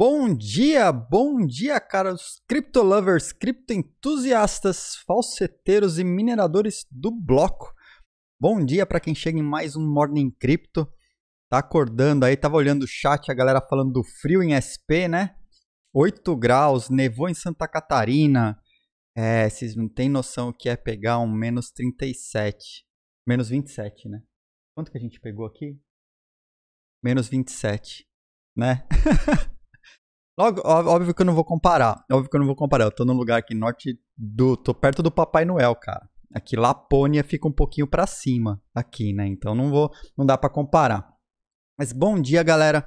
Bom dia, bom dia, caros criptolovers, criptoentusiastas, falseteiros e mineradores do bloco. Bom dia para quem chega em mais um Morning Crypto. Tá acordando aí, tava olhando o chat, a galera falando do frio em SP, né? 8 graus, nevou em Santa Catarina. É, vocês não tem noção o que é pegar um menos 37. Menos 27, né? Quanto que a gente pegou aqui? Menos 27, né? Logo, óbvio que eu não vou comparar. Óbvio que eu não vou comparar. Eu tô num lugar aqui norte do. tô perto do Papai Noel, cara. Aqui Lapônia fica um pouquinho para cima aqui, né? Então não vou, não dá para comparar. Mas bom dia, galera.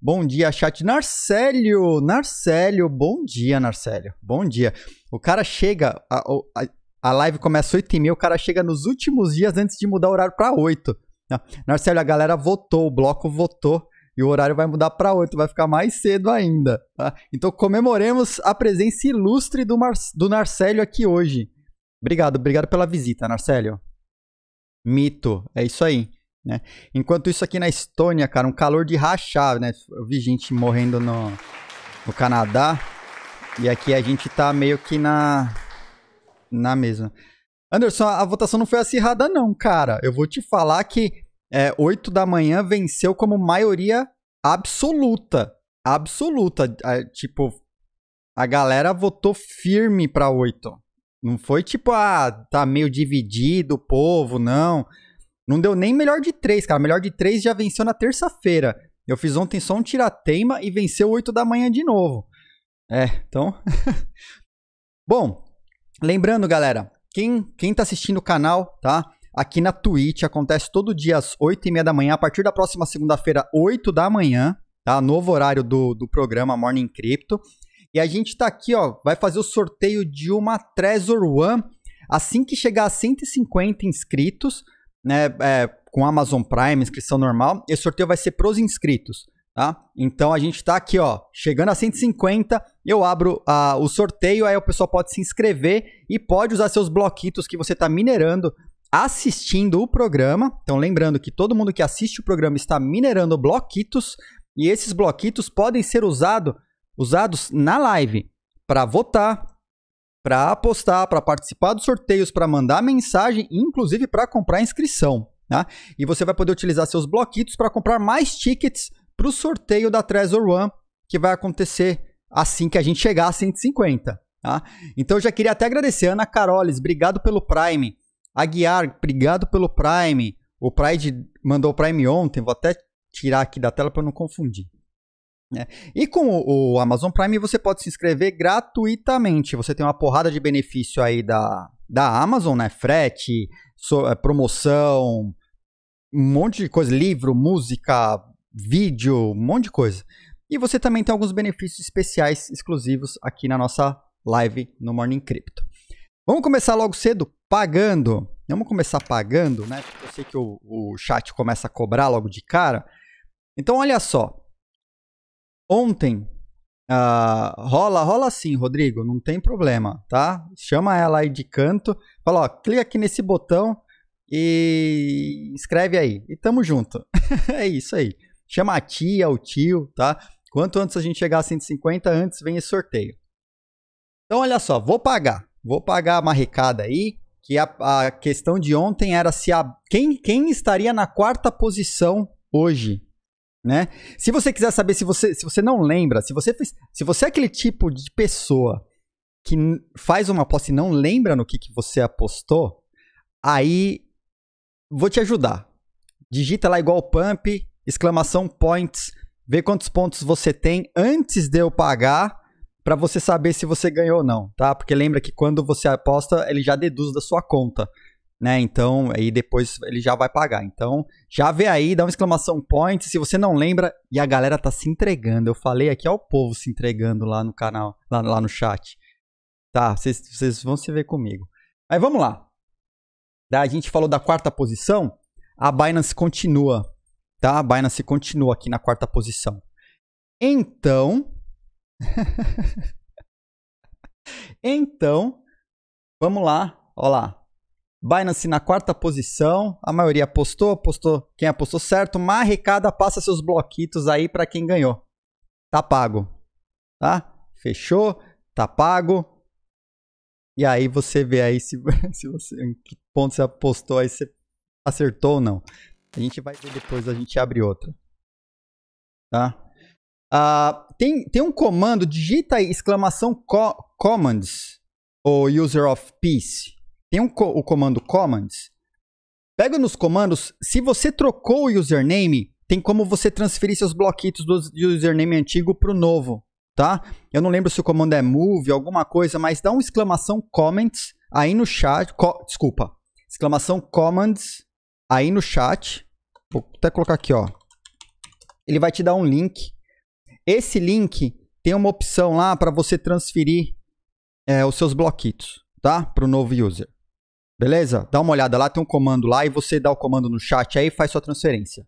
Bom dia, chat. Narcélio, Narcélio, bom dia, Narcélio. Bom dia. O cara chega, a, a, a live começa 8 e meia, o cara chega nos últimos dias antes de mudar o horário para 8. Narcélio, a galera votou, o bloco votou e o horário vai mudar para 8, vai ficar mais cedo ainda. Tá? Então comemoremos a presença ilustre do, Mar do Narcélio aqui hoje. Obrigado, obrigado pela visita, Narcélio. Mito, é isso aí. Né? Enquanto isso aqui na Estônia, cara, um calor de rachar, né? Eu vi gente morrendo no, no Canadá. E aqui a gente tá meio que na, na mesma. Anderson, a votação não foi acirrada não, cara. Eu vou te falar que é, 8 da manhã venceu como maioria absoluta. Absoluta. É, tipo, a galera votou firme pra 8. Não foi tipo, ah, tá meio dividido o povo, não. Não deu nem melhor de 3, cara. Melhor de 3 já venceu na terça-feira. Eu fiz ontem só um tirateima e venceu 8 da manhã de novo. É, então. Bom, lembrando, galera, quem, quem tá assistindo o canal, tá? aqui na Twitch. Acontece todo dia às 8 e meia da manhã. A partir da próxima segunda-feira, 8 da manhã, tá? Novo horário do, do programa Morning Crypto. E a gente tá aqui, ó, vai fazer o sorteio de uma Trezor One. Assim que chegar a 150 inscritos, né, é, com Amazon Prime, inscrição normal, esse sorteio vai ser pros inscritos, tá? Então a gente tá aqui, ó, chegando a 150, eu abro a o sorteio, aí o pessoal pode se inscrever e pode usar seus bloquitos que você tá minerando assistindo o programa. Então, lembrando que todo mundo que assiste o programa está minerando bloquitos e esses bloquitos podem ser usado, usados na live para votar, para apostar, para participar dos sorteios, para mandar mensagem, inclusive para comprar inscrição. Tá? E você vai poder utilizar seus bloquitos para comprar mais tickets para o sorteio da Trezor One, que vai acontecer assim que a gente chegar a 150. Tá? Então eu já queria até agradecer, Ana Carolis, obrigado pelo Prime. Aguiar, obrigado pelo Prime. O Pride mandou o Prime ontem, vou até tirar aqui da tela para não confundir. É. E com o, o, Amazon Prime você pode se inscrever gratuitamente. Você tem uma porrada de benefício aí da, da Amazon, né? Frete, so, é, promoção, um monte de coisa, livro, música, vídeo, um monte de coisa. E você também tem alguns benefícios especiais exclusivos aqui na nossa live no Morning Crypto. Vamos começar logo cedo Pagando. Vamos começar pagando, né? Porque eu sei que o, o chat começa a cobrar logo de cara. Então, olha só. Ontem Uh, rola, rola sim, Rodrigo, não tem problema, tá? Chama ela aí de canto, fala, ó, clica aqui nesse botão e escreve aí. E tamo junto. é isso aí. Chama a tia, o tio, tá? Quanto antes a gente chegar a 150, antes vem esse sorteio. Então, olha só, vou pagar. Vou pagar a marrecada aí que a, a questão de ontem era se a, quem, quem estaria na quarta posição hoje né? Se você quiser saber se você, se você não lembra, se você, se você é aquele tipo de pessoa que faz uma aposta e não lembra no que, que você apostou, aí vou te ajudar. Digita lá igual pump, exclamação points, vê quantos pontos você tem antes de eu pagar para você saber se você ganhou ou não, tá? Porque lembra que quando você aposta, ele já deduz da sua conta, né? Então, aí depois ele já vai pagar. Então, já vê aí, dá uma exclamação point, se você não lembra, e a galera tá se entregando. Eu falei aqui ao povo se entregando lá no canal, lá, lá no chat. Tá, vocês vão se ver comigo. Mas vamos lá. A gente falou da quarta posição, a Binance continua, tá? A Binance continua aqui na quarta posição. Então, então, vamos lá. Olha lá. Binance na quarta posição. A maioria apostou, apostou quem apostou certo. Mas passa seus bloquitos aí para quem ganhou. Tá pago. Tá? Fechou, tá pago. E aí você vê aí se, se você, em que ponto você apostou, aí você acertou ou não. A gente vai ver depois, a gente abre outra. Tá? Uh, tem, tem um comando, digita aí, exclamação co commands, ou user of peace. Tem um co o comando commands. Pega nos comandos, se você trocou o username, tem como você transferir seus bloquitos do username antigo para o novo, tá? Eu não lembro se o comando é move, alguma coisa, mas dá um exclamação comments aí no chat, co desculpa, exclamação commands aí no chat. Vou até colocar aqui, ó. Ele vai te dar um link esse link tem uma opção lá para você transferir é, os seus bloquitos, tá? Para o novo user. Beleza? Dá uma olhada lá, tem um comando lá e você dá o comando no chat aí e faz sua transferência,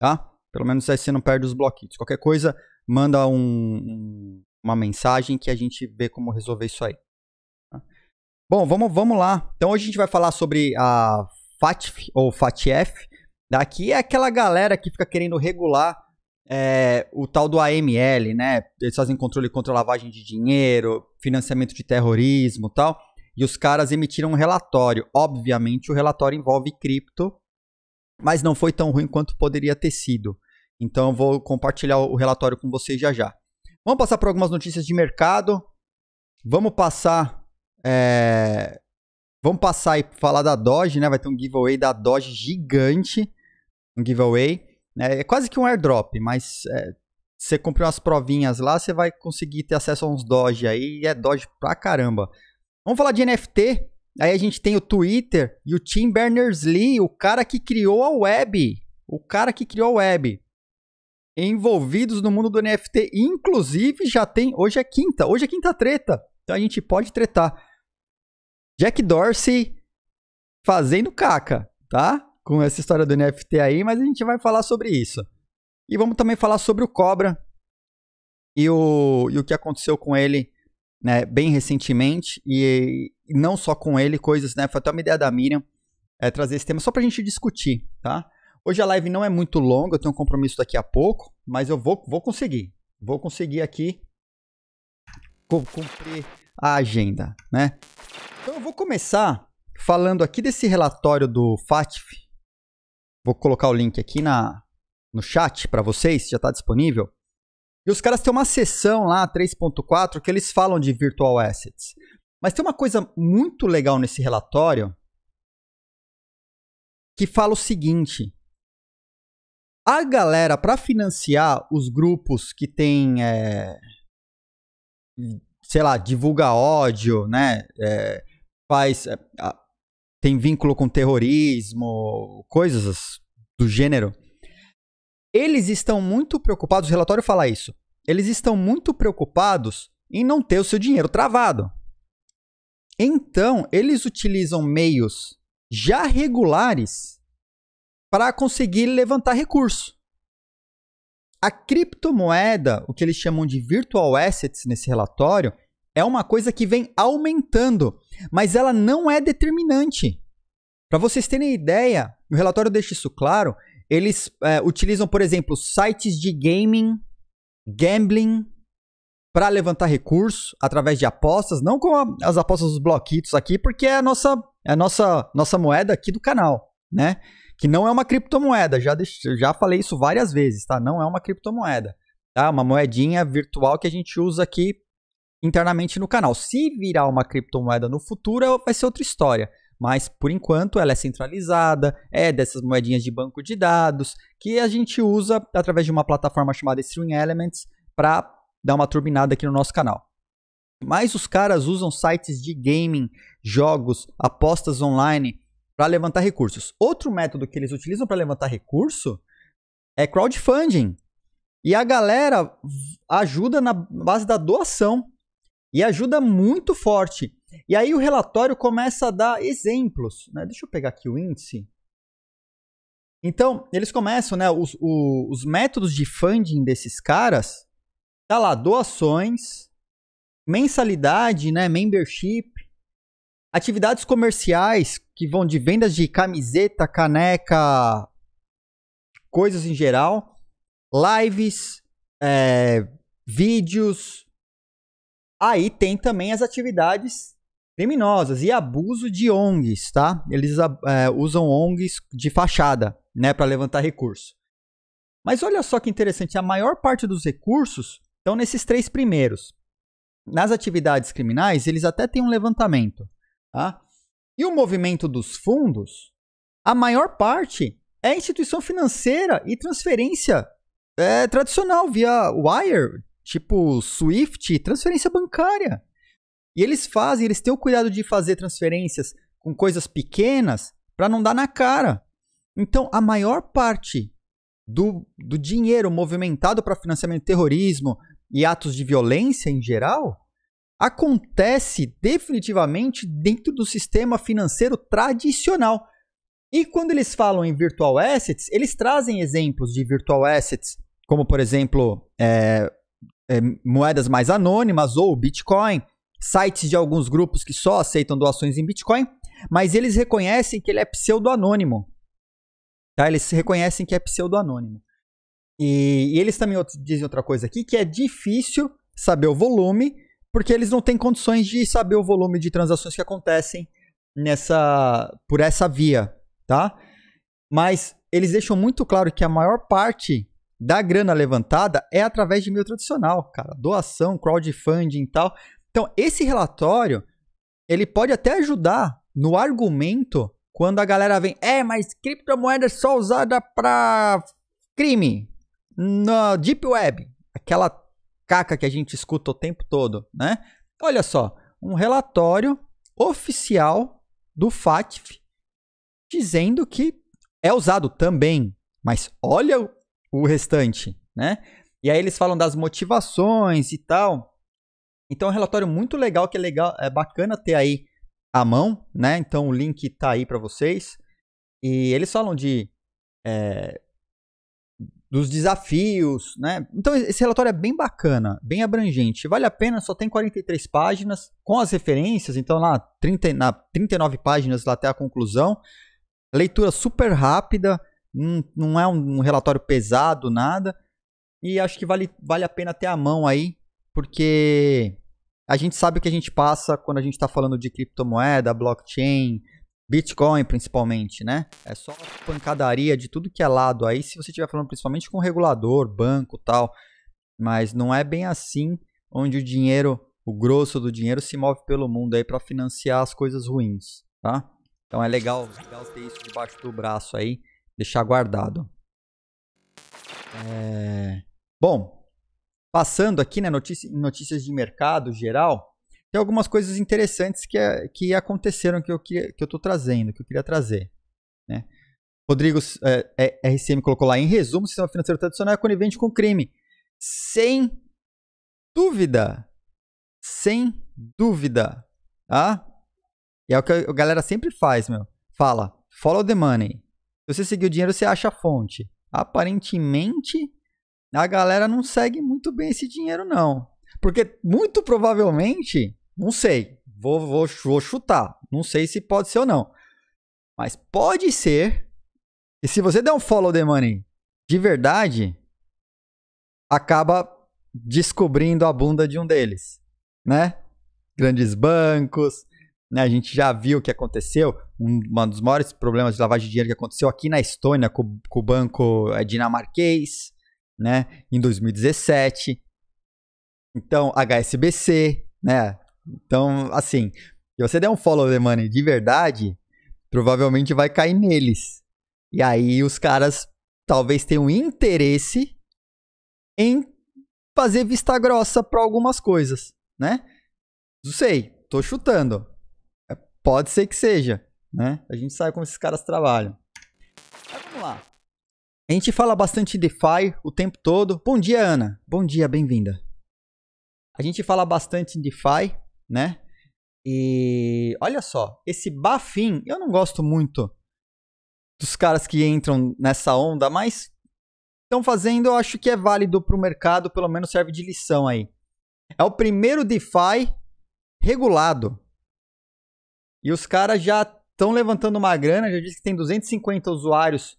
tá? Pelo menos aí você não perde os bloquitos. Qualquer coisa, manda um, uma mensagem que a gente vê como resolver isso aí. Tá? Bom, vamos, vamos lá. Então hoje a gente vai falar sobre a FATF ou FATF. Daqui é aquela galera que fica querendo regular é, o tal do AML, né? Eles fazem controle contra lavagem de dinheiro, financiamento de terrorismo tal. E os caras emitiram um relatório. Obviamente, o relatório envolve cripto, mas não foi tão ruim quanto poderia ter sido. Então, vou compartilhar o relatório com vocês já já. Vamos passar por algumas notícias de mercado. Vamos passar. É... Vamos passar e falar da Doge, né? Vai ter um giveaway da Doge gigante. Um giveaway. Né? É quase que um airdrop, mas é, você comprou umas provinhas lá, você vai conseguir ter acesso a uns Doge aí, e é Doge pra caramba. Vamos falar de NFT? Aí a gente tem o Twitter e o Tim Berners-Lee, o cara que criou a web. O cara que criou a web. Envolvidos no mundo do NFT, inclusive já tem. Hoje é quinta, hoje é quinta treta. Então a gente pode tretar. Jack Dorsey fazendo caca, tá? com essa história do NFT aí, mas a gente vai falar sobre isso. E vamos também falar sobre o Cobra e o, e o que aconteceu com ele né, bem recentemente, e, e não só com ele, coisas, né? Foi até uma ideia da Miriam é, trazer esse tema só para a gente discutir, tá? Hoje a live não é muito longa, eu tenho um compromisso daqui a pouco, mas eu vou, vou conseguir. Vou conseguir aqui cumprir a agenda, né? Então eu vou começar falando aqui desse relatório do FATF, Vou colocar o link aqui na, no chat para vocês, já está disponível. E os caras têm uma sessão lá, 3.4, que eles falam de virtual assets. Mas tem uma coisa muito legal nesse relatório que fala o seguinte: a galera, para financiar os grupos que tem, é, sei lá, divulga ódio, né? É, faz. É, a, tem vínculo com terrorismo, coisas do gênero. Eles estão muito preocupados, o relatório fala isso. Eles estão muito preocupados em não ter o seu dinheiro travado. Então, eles utilizam meios já regulares para conseguir levantar recurso. A criptomoeda, o que eles chamam de virtual assets nesse relatório, é uma coisa que vem aumentando, mas ela não é determinante. Para vocês terem ideia, o relatório deixa isso claro. Eles é, utilizam, por exemplo, sites de gaming, gambling, para levantar recursos através de apostas, não com a, as apostas dos bloquitos aqui, porque é a nossa, é a nossa, nossa moeda aqui do canal, né? Que não é uma criptomoeda, já, já falei isso várias vezes, tá? Não é uma criptomoeda, tá? Uma moedinha virtual que a gente usa aqui internamente no canal. Se virar uma criptomoeda no futuro, vai ser outra história. Mas por enquanto ela é centralizada, é dessas moedinhas de banco de dados que a gente usa através de uma plataforma chamada Stream Elements para dar uma turbinada aqui no nosso canal. Mas os caras usam sites de gaming, jogos, apostas online para levantar recursos. Outro método que eles utilizam para levantar recurso é crowdfunding. E a galera ajuda na base da doação. E ajuda muito forte. E aí o relatório começa a dar exemplos. Né? Deixa eu pegar aqui o índice. Então, eles começam, né? Os, o, os métodos de funding desses caras, tá lá, doações, mensalidade, né? Membership, atividades comerciais que vão de vendas de camiseta, caneca, coisas em geral, lives, é, vídeos, Aí tem também as atividades criminosas e abuso de ONGs, tá? Eles é, usam ONGs de fachada, né, para levantar recurso. Mas olha só que interessante, a maior parte dos recursos estão nesses três primeiros. Nas atividades criminais, eles até têm um levantamento, tá? E o movimento dos fundos, a maior parte é instituição financeira e transferência é, tradicional via wire, tipo Swift, transferência bancária. E eles fazem, eles têm o cuidado de fazer transferências com coisas pequenas para não dar na cara. Então, a maior parte do, do dinheiro movimentado para financiamento de terrorismo e atos de violência em geral acontece definitivamente dentro do sistema financeiro tradicional. E quando eles falam em virtual assets, eles trazem exemplos de virtual assets, como por exemplo é, é, moedas mais anônimas ou Bitcoin, sites de alguns grupos que só aceitam doações em Bitcoin, mas eles reconhecem que ele é pseudo-anônimo. Tá? Eles reconhecem que é pseudo-anônimo. E, e, eles também outro, dizem outra coisa aqui, que é difícil saber o volume, porque eles não têm condições de saber o volume de transações que acontecem nessa por essa via, tá? Mas eles deixam muito claro que a maior parte da grana levantada é através de meio tradicional, cara, doação, crowdfunding e tal. Então, esse relatório, ele pode até ajudar no argumento quando a galera vem, é, mas criptomoeda é só usada para crime na deep web, aquela caca que a gente escuta o tempo todo, né? Olha só, um relatório oficial do FATF dizendo que é usado também, mas olha o restante, né? E aí eles falam das motivações e tal. Então é um relatório muito legal que é legal, é bacana ter aí à mão, né? Então o link tá aí para vocês. E eles falam de é, dos desafios, né? Então esse relatório é bem bacana, bem abrangente. Vale a pena, só tem 43 páginas com as referências, então lá 30, na 39 páginas lá até a conclusão. Leitura super rápida, não, é um relatório pesado, nada. E acho que vale, vale a pena ter a mão aí, porque a gente sabe o que a gente passa quando a gente está falando de criptomoeda, blockchain, Bitcoin principalmente, né? É só pancadaria de tudo que é lado aí, se você estiver falando principalmente com regulador, banco tal. Mas não é bem assim onde o dinheiro, o grosso do dinheiro se move pelo mundo aí para financiar as coisas ruins, tá? Então é legal, legal ter isso debaixo do braço aí. Deixar guardado. É... Bom, passando aqui né, notícia, notícias de mercado geral, tem algumas coisas interessantes que, é, que aconteceram que eu que eu estou trazendo, que eu queria trazer. Né? Rodrigo é, é, RCM colocou lá, em resumo, o sistema financeiro tradicional é conivente com crime. Sem dúvida. Sem dúvida. Tá? E é o que a galera sempre faz, meu. Fala, follow the money você seguir o dinheiro, você acha a fonte. Aparentemente, a galera não segue muito bem esse dinheiro, não. Porque muito provavelmente, não sei, vou, vou, vou chutar, não sei se pode ser ou não. Mas pode ser que se você der um follow the money de verdade, acaba descobrindo a bunda de um deles, né? Grandes bancos, né, a gente já viu o que aconteceu, um, um, dos maiores problemas de lavagem de dinheiro que aconteceu aqui na Estônia com, com o banco eh, dinamarquês, né, em 2017. Então, HSBC, né? Então, assim, se você der um follow the money de verdade, provavelmente vai cair neles. E aí os caras talvez tenham interesse em fazer vista grossa para algumas coisas, né? Não sei, tô chutando. Pode ser que seja, né? A gente sabe como esses caras trabalham. Mas vamos lá. A gente fala bastante DeFi o tempo todo. Bom dia, Ana. Bom dia, bem-vinda. A gente fala bastante em DeFi, né? E olha só, esse Bafin, eu não gosto muito dos caras que entram nessa onda, mas estão fazendo, eu acho que é válido para o mercado, pelo menos serve de lição aí. É o primeiro DeFi regulado, e os caras já estão levantando uma grana, já disse que tem 250 usuários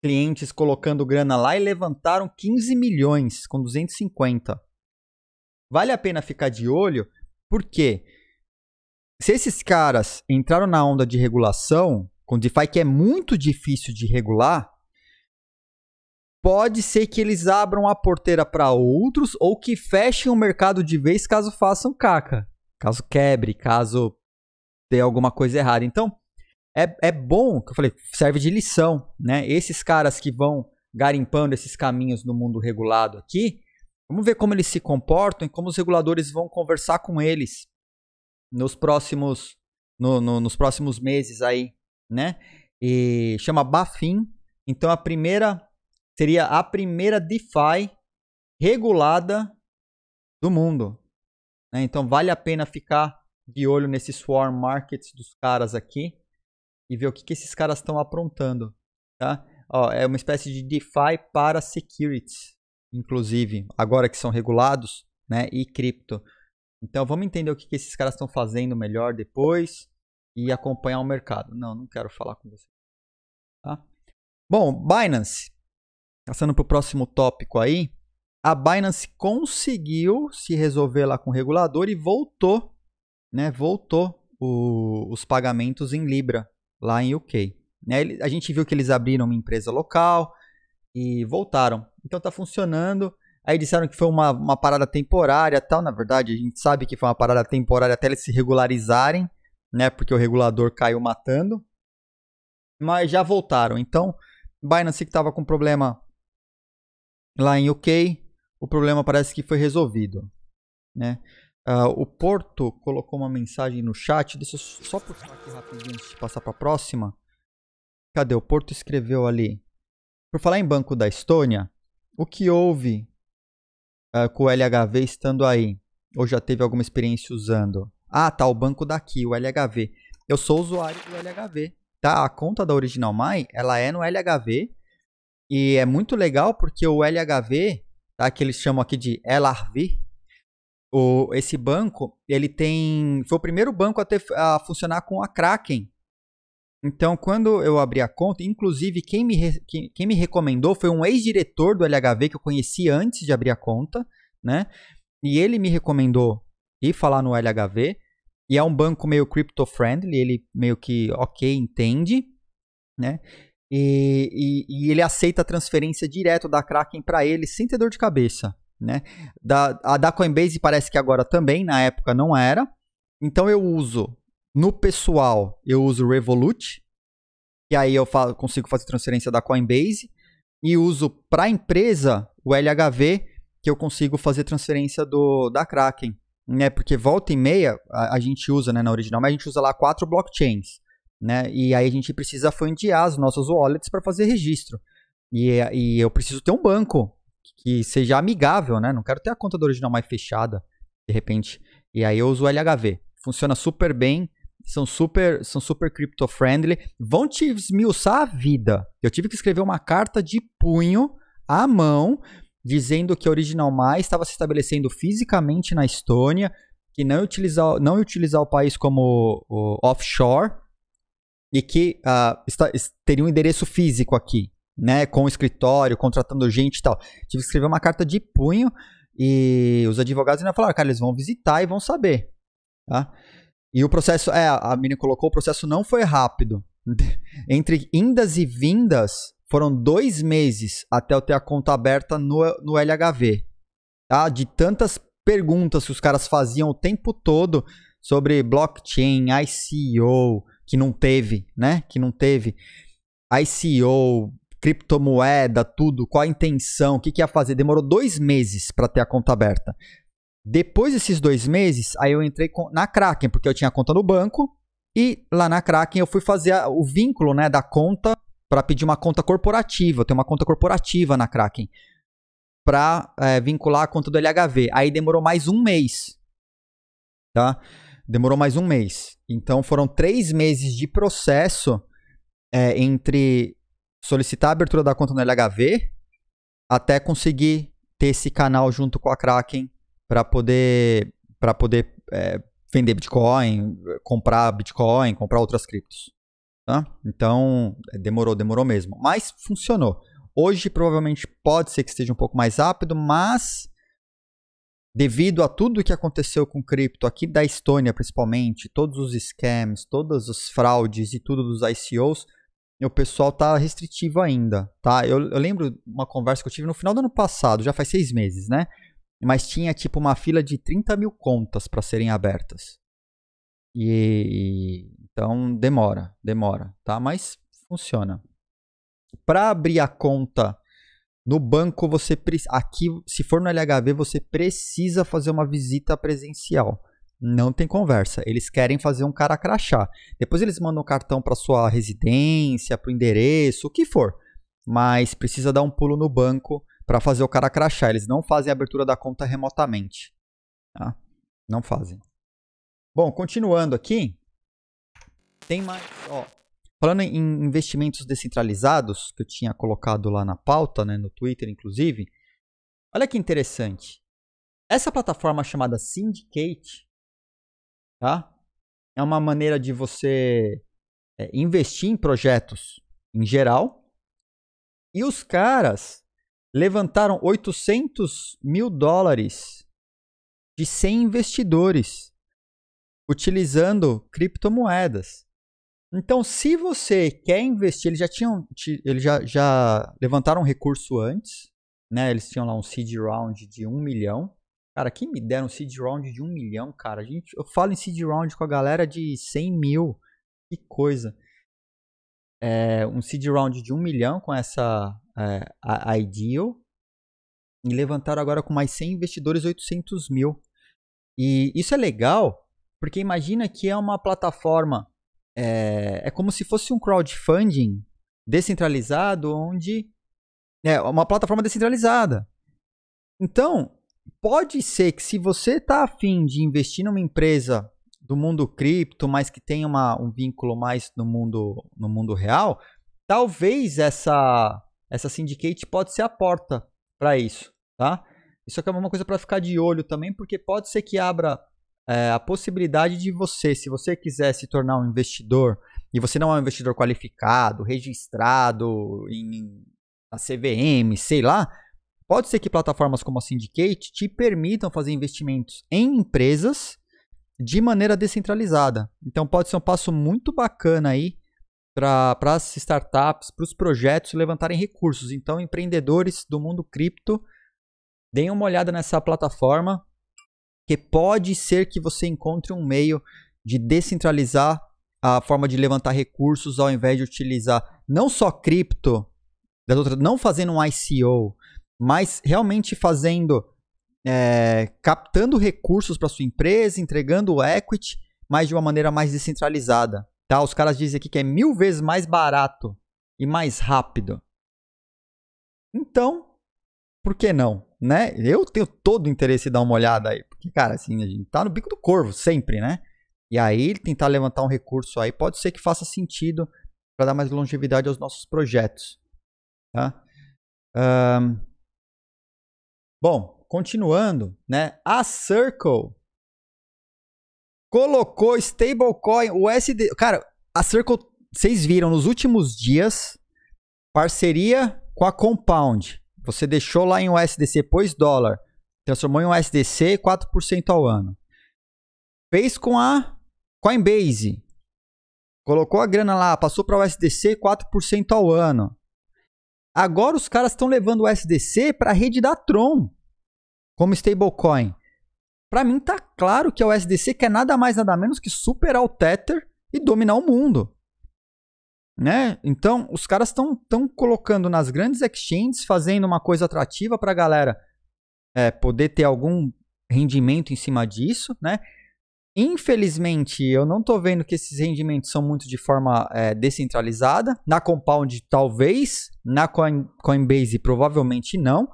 clientes colocando grana lá e levantaram 15 milhões com 250. Vale a pena ficar de olho, porque se esses caras entraram na onda de regulação, com DeFi que é muito difícil de regular, pode ser que eles abram a porteira para outros ou que fechem o mercado de vez caso façam caca, caso quebre, caso ter alguma coisa errada. Então, é, é bom, que eu falei, serve de lição, né? Esses caras que vão garimpando esses caminhos no mundo regulado aqui, vamos ver como eles se comportam e como os reguladores vão conversar com eles nos próximos, no, no, nos próximos meses aí, né? E chama Bafin. Então a primeira seria a primeira DeFi regulada do mundo. Né? Então vale a pena ficar de olho nesses swarm markets dos caras aqui e ver o que, que esses caras estão aprontando, tá? Ó, é uma espécie de DeFi para securities, inclusive, agora que são regulados, né, e cripto. Então vamos entender o que, que esses caras estão fazendo melhor depois e acompanhar o mercado. Não, não quero falar com você. Tá? Bom, Binance. Passando para o próximo tópico aí. A Binance conseguiu se resolver lá com o regulador e voltou né, voltou o, os pagamentos em Libra lá em UK. Né? A gente viu que eles abriram uma empresa local e voltaram. Então está funcionando. Aí disseram que foi uma, uma parada temporária tal. Na verdade, a gente sabe que foi uma parada temporária até eles se regularizarem, né? Porque o regulador caiu matando. Mas já voltaram. Então, Binance que estava com problema lá em UK, o problema parece que foi resolvido, né? Uh, o Porto colocou uma mensagem no chat. Deixa eu só puxar aqui rapidinho antes de passar para a próxima. Cadê? O Porto escreveu ali. Por falar em Banco da Estônia, o que houve uh, com o LHV estando aí? Ou já teve alguma experiência usando? Ah, tá, o banco daqui, o LHV. Eu sou usuário do LHV, tá? A conta da Original My, ela é no LHV. E é muito legal porque o LHV, tá? Que eles chamam aqui de LRV, o, esse banco, ele tem. Foi o primeiro banco a, ter, a funcionar com a Kraken. Então, quando eu abri a conta, inclusive quem me, quem, quem me recomendou foi um ex-diretor do LHV que eu conheci antes de abrir a conta, né? E ele me recomendou ir falar no LHV. E é um banco meio crypto-friendly, ele meio que ok, entende, né? E, e, e ele aceita a transferência direto da Kraken para ele sem ter dor de cabeça. Né? Da, a da Coinbase parece que agora também, na época não era. Então eu uso no pessoal, eu uso Revolut, que aí eu consigo fazer transferência da Coinbase, e uso para a empresa o LHV, que eu consigo fazer transferência do da Kraken, né? Porque volta e meia a, a gente usa, né, na original, mas a gente usa lá quatro blockchains, né? E aí a gente precisa fundear as nossas wallets para fazer registro. E, e eu preciso ter um banco que seja amigável, né? Não quero ter a conta do original mais fechada, de repente. E aí eu uso o LHV. Funciona super bem, são super, são super crypto friendly, vão te esmiuçar a vida. Eu tive que escrever uma carta de punho à mão dizendo que a Original Mais estava se estabelecendo fisicamente na Estônia, que não utilizar, não utilizar o país como o offshore e que uh, ah, está, teria um endereço físico aqui né, com o escritório, contratando gente e tal. Tive que escrever uma carta de punho e os advogados ainda falaram, cara, eles vão visitar e vão saber, tá? E o processo, é, a menina colocou, o processo não foi rápido. Entre indas e vindas, foram dois meses até eu ter a conta aberta no, no LHV, tá? De tantas perguntas que os caras faziam o tempo todo sobre blockchain, ICO, que não teve, né? Que não teve. ICO, criptomoeda, tudo, qual a intenção, o que, que ia fazer. Demorou dois meses para ter a conta aberta. Depois desses dois meses, aí eu entrei na Kraken, porque eu tinha a conta no banco. E lá na Kraken eu fui fazer a, o vínculo né, da conta para pedir uma conta corporativa. Eu tenho uma conta corporativa na Kraken para é, vincular a conta do LHV. Aí demorou mais um mês. Tá? Demorou mais um mês. Então foram três meses de processo é, entre solicitar a abertura da conta no LHV até conseguir ter esse canal junto com a Kraken para poder para poder é, vender Bitcoin, comprar Bitcoin, comprar outras criptos. Tá? Então é, demorou, demorou mesmo, mas funcionou. Hoje provavelmente pode ser que esteja um pouco mais rápido, mas devido a tudo o que aconteceu com cripto aqui da Estônia principalmente, todos os scams, todas as fraudes e tudo dos ICOs, o pessoal tá restritivo ainda, tá? Eu, eu, lembro uma conversa que eu tive no final do ano passado, já faz seis meses, né? Mas tinha tipo uma fila de 30 mil contas para serem abertas. E, então demora, demora, tá? Mas funciona. Para abrir a conta no banco você aqui, se for no LHV, você precisa fazer uma visita presencial. Não tem conversa. Eles querem fazer um cara crachá. Depois eles mandam o cartão para sua residência, para o endereço, o que for. Mas precisa dar um pulo no banco para fazer o cara crachá. Eles não fazem a abertura da conta remotamente. Tá? Não fazem. Bom, continuando aqui. Tem mais. Ó, falando em investimentos descentralizados, que eu tinha colocado lá na pauta, né, no Twitter inclusive. Olha que interessante. Essa plataforma chamada Syndicate Tá? É uma maneira de você é, investir em projetos em geral. E os caras levantaram 800 mil dólares de 100 investidores utilizando criptomoedas. Então, se você quer investir, eles já tinham, eles já, já levantaram recurso antes, né? Eles tinham lá um seed round de 1 milhão Cara, quem me deram um seed round de um milhão, cara. A gente, eu falo em seed round com a galera de 100 mil. Que coisa. É, um seed round de um milhão com essa é, Ideal. E levantaram agora com mais 100 investidores 800 mil. E isso é legal, porque imagina que é uma plataforma. É, é como se fosse um crowdfunding descentralizado, onde. É uma plataforma descentralizada. Então, pode ser que se você está afim de investir numa empresa do mundo cripto, mas que tenha uma, um vínculo mais no mundo, no mundo real, talvez essa, essa syndicate pode ser a porta para isso, tá? Isso aqui é uma coisa para ficar de olho também, porque pode ser que abra é, a possibilidade de você, se você quiser se tornar um investidor e você não é um investidor qualificado, registrado em, na CVM, sei lá, Pode ser que plataformas como a Syndicate te permitam fazer investimentos em empresas de maneira descentralizada. Então pode ser um passo muito bacana aí para as startups, para os projetos levantarem recursos. Então, empreendedores do mundo cripto, deem uma olhada nessa plataforma, que pode ser que você encontre um meio de descentralizar a forma de levantar recursos ao invés de utilizar não só cripto, das outras, não fazendo um ICO, mas realmente fazendo, é, captando recursos para sua empresa, entregando o equity, mas de uma maneira mais descentralizada. Tá? Os caras dizem aqui que é mil vezes mais barato e mais rápido. Então, por que não? Né? Eu tenho todo o interesse em dar uma olhada aí, porque, cara, assim, a gente tá no bico do corvo sempre, né? E aí, tentar levantar um recurso aí pode ser que faça sentido para dar mais longevidade aos nossos projetos. Tá? Um, Bom, continuando, né? A Circle colocou stablecoin, o USD. Cara, a Circle, vocês viram nos últimos dias, parceria com a Compound. Você deixou lá em USDC, pôs dólar, transformou em USDC 4% ao ano. Fez com a Coinbase. Colocou a grana lá, passou para o USDC 4% ao ano. Agora os caras estão levando o USDC para a rede da Tron como stablecoin. Para mim tá claro que a é USDC quer é nada mais nada menos que superar o Tether e dominar o mundo. Né? Então, os caras estão tão colocando nas grandes exchanges, fazendo uma coisa atrativa para a galera é, poder ter algum rendimento em cima disso, né? Infelizmente, eu não estou vendo que esses rendimentos são muito de forma é, descentralizada. Na Compound, talvez. Na Coin, Coinbase, provavelmente não.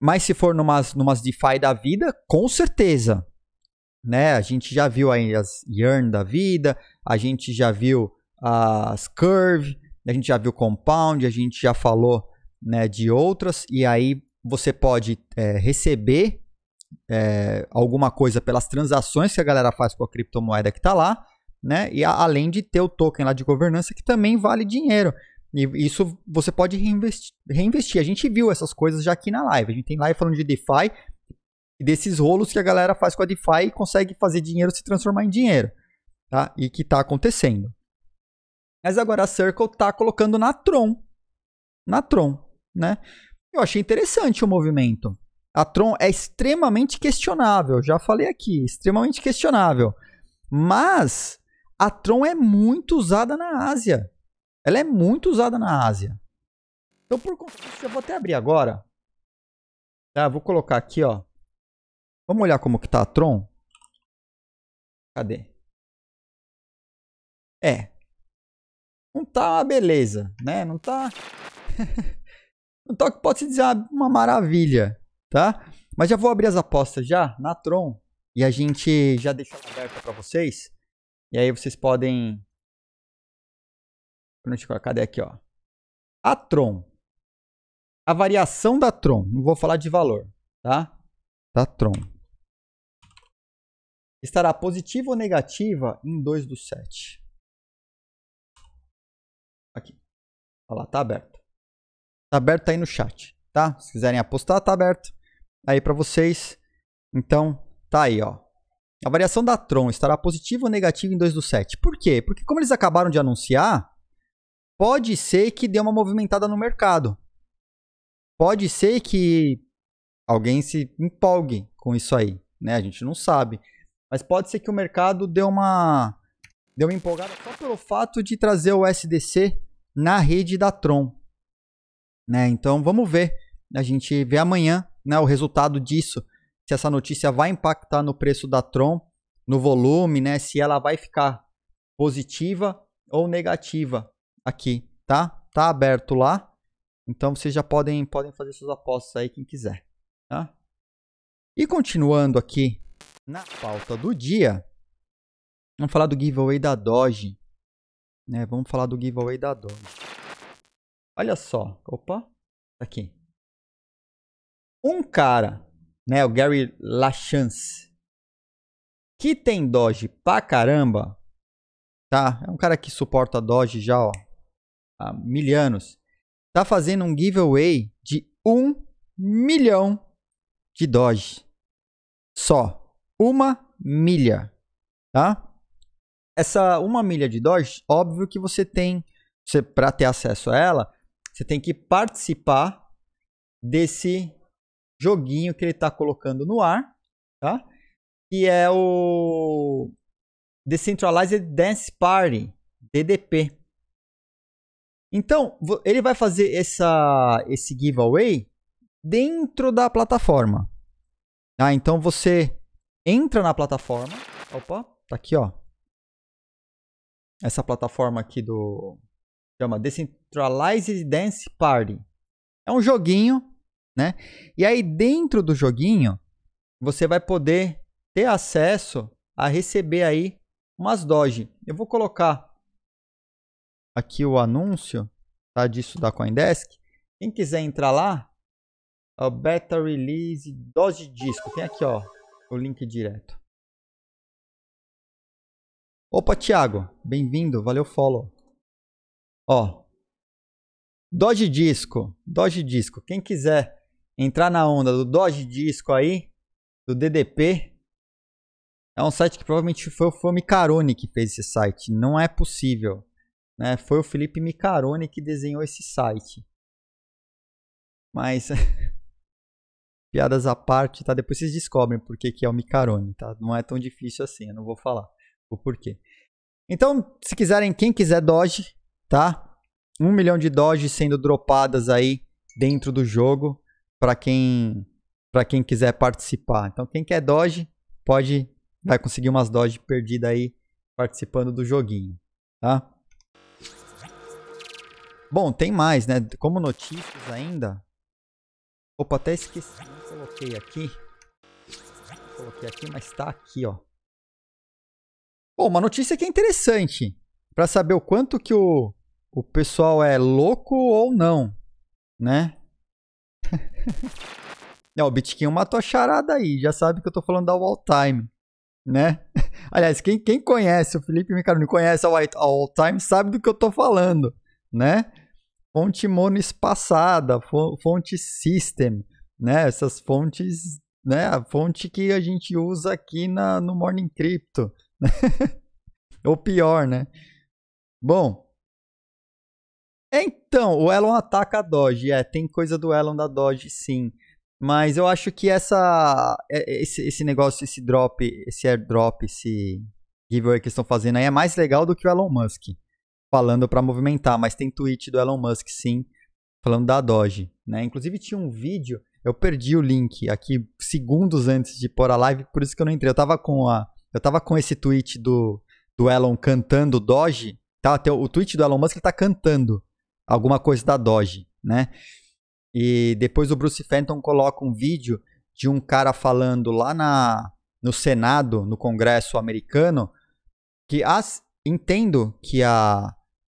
Mas se for numas, numas DeFi da vida, com certeza. Né? A gente já viu aí as Yearn da vida, a gente já viu as Curve, a gente já viu Compound, a gente já falou né, de outras. E aí você pode é, receber é, alguma coisa pelas transações que a galera faz com a criptomoeda que está lá. Né? E a, além de ter o token lá de governança que também vale dinheiro. E isso você pode reinvestir, reinvestir. A gente viu essas coisas já aqui na live. A gente tem live falando de DeFi e desses rolos que a galera faz com a DeFi e consegue fazer dinheiro se transformar em dinheiro. Tá? E que está acontecendo. Mas agora a Circle está colocando na Tron. Na Tron, né? Eu achei interessante o movimento. A Tron é extremamente questionável, já falei aqui, extremamente questionável. Mas a Tron é muito usada na Ásia. Ela é muito usada na Ásia. Então, por disso, eu vou até abrir agora. Tá, vou colocar aqui, ó. Vamos olhar como que tá a Tron. Cadê? É. Não tá uma beleza, né? Não tá... não tá que pode se dizer uma maravilha, tá? Mas já vou abrir as apostas já na Tron. E a gente já deixa aberta para vocês. E aí vocês podem Deixa cadê aqui, ó? A Tron. A variação da Tron. Não vou falar de valor, tá? Da Tron. Estará positiva ou negativa em 2 do 7. Aqui. Olha lá, tá aberto. Tá aberto aí no chat, tá? Se quiserem apostar, tá aberto aí para vocês. Então, tá aí, ó. A variação da Tron estará positiva ou negativa em 2 do 7. Por quê? Porque como eles acabaram de anunciar, pode ser que dê uma movimentada no mercado. Pode ser que alguém se empolgue com isso aí, né? A gente não sabe. Mas pode ser que o mercado dê uma, dê uma empolgada só pelo fato de trazer o SDC na rede da Tron. Né? Então vamos ver. A gente vê amanhã né, o resultado disso. Se essa notícia vai impactar no preço da Tron, no volume, né? Se ela vai ficar positiva ou negativa aqui, tá? Tá aberto lá. Então vocês já podem, podem fazer suas apostas aí, quem quiser. Tá? E continuando aqui na pauta do dia, vamos falar do giveaway da Doge. Né? Vamos falar do giveaway da Doge. Olha só. Opa, tá aqui. Um cara, né, o Gary Lachance, que tem Doge pra caramba, tá? É um cara que suporta Doge já, ó, há mil anos, está fazendo um giveaway de um milhão de Doge. Só uma milha, tá? Essa uma milha de Doge, óbvio que você tem, você para ter acesso a ela, você tem que participar desse joguinho que ele está colocando no ar, tá? Que é o Decentralized Dance Party, DDP. Então, ele vai fazer essa, esse giveaway dentro da plataforma. Ah, então você entra na plataforma. Opa, tá aqui, ó. Essa plataforma aqui do... Chama Decentralized Dance Party. É um joguinho, né? E aí dentro do joguinho, você vai poder ter acesso a receber aí umas Doge. Eu vou colocar aqui o anúncio tá, disso da Coindesk. Quem quiser entrar lá, ó, é beta release, dose de disco. Tem aqui ó, o link direto. Opa, Thiago, bem-vindo, valeu follow. Ó, Doge Disco, Doge Disco. Quem quiser entrar na onda do Doge Disco aí, do DDP, é um site que provavelmente foi o Fome Carone que fez esse site. Não é possível. Né? Foi o Felipe Micarone que desenhou esse site. Mas piadas à parte, tá? Depois vocês descobrem por que, que é o Micarone, tá? Não é tão difícil assim, eu não vou falar o porquê. Então, se quiserem, quem quiser Doge, tá? Um milhão de Doge sendo dropadas aí dentro do jogo para quem para quem quiser participar. Então, quem quer Doge, pode vai conseguir umas Doge perdida aí participando do joguinho, tá? Bom, tem mais, né? Como notícias ainda. Opa, até esqueci. Não coloquei aqui. Não coloquei aqui, mas tá aqui, ó. Bom, uma notícia que é interessante. para saber o quanto que o, o pessoal é louco ou não. Né? é, o Bitkin matou a charada aí. Já sabe que eu tô falando da All Time. Né? Aliás, quem, quem conhece o Felipe Micaro não conhece a All Time sabe do que eu tô falando né? Fonte monoespaçada, fonte system, né? Essas fontes, né? A fonte que a gente usa aqui na, no Morning Crypto, né? Ou pior, né? Bom, então, o Elon ataca a Doge. É, tem coisa do Elon da Doge, sim. Mas eu acho que essa, é, é, esse, esse negócio, esse drop, esse airdrop, esse giveaway que estão fazendo aí é mais legal do que o Elon Musk falando para movimentar, mas tem tweet do Elon Musk sim, falando da Doge, né? Inclusive tinha um vídeo, eu perdi o link aqui segundos antes de pôr a live, por isso que eu não entrei. Eu tava com a eu tava com esse tweet do, do Elon cantando Doge, tá? Até o, tweet do Elon Musk ele tá cantando alguma coisa da Doge, né? E depois o Bruce Fenton coloca um vídeo de um cara falando lá na, no Senado, no Congresso americano, que as, entendo que a,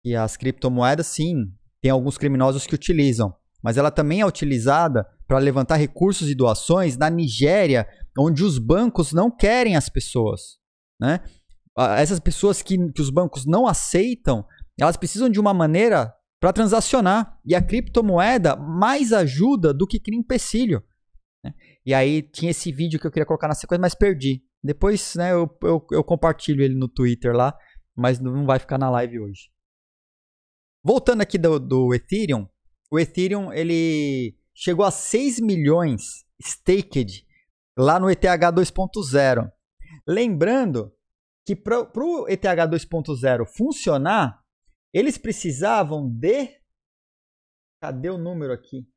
que as criptomoedas, sim, tem alguns criminosos que utilizam, mas ela também é utilizada para levantar recursos e doações na Nigéria, onde os bancos não querem as pessoas, né? Essas pessoas que, que os bancos não aceitam, elas precisam de uma maneira para transacionar. E a criptomoeda mais ajuda do que cria empecilho. Né? E aí tinha esse vídeo que eu queria colocar na sequência, mas perdi. Depois né, eu, eu, eu compartilho ele no Twitter lá, mas não vai ficar na live hoje. Voltando aqui do, do Ethereum, o Ethereum ele chegou a 6 milhões staked lá no ETH 2.0. Lembrando que para o ETH 2.0 funcionar, eles precisavam de. Cadê o número aqui?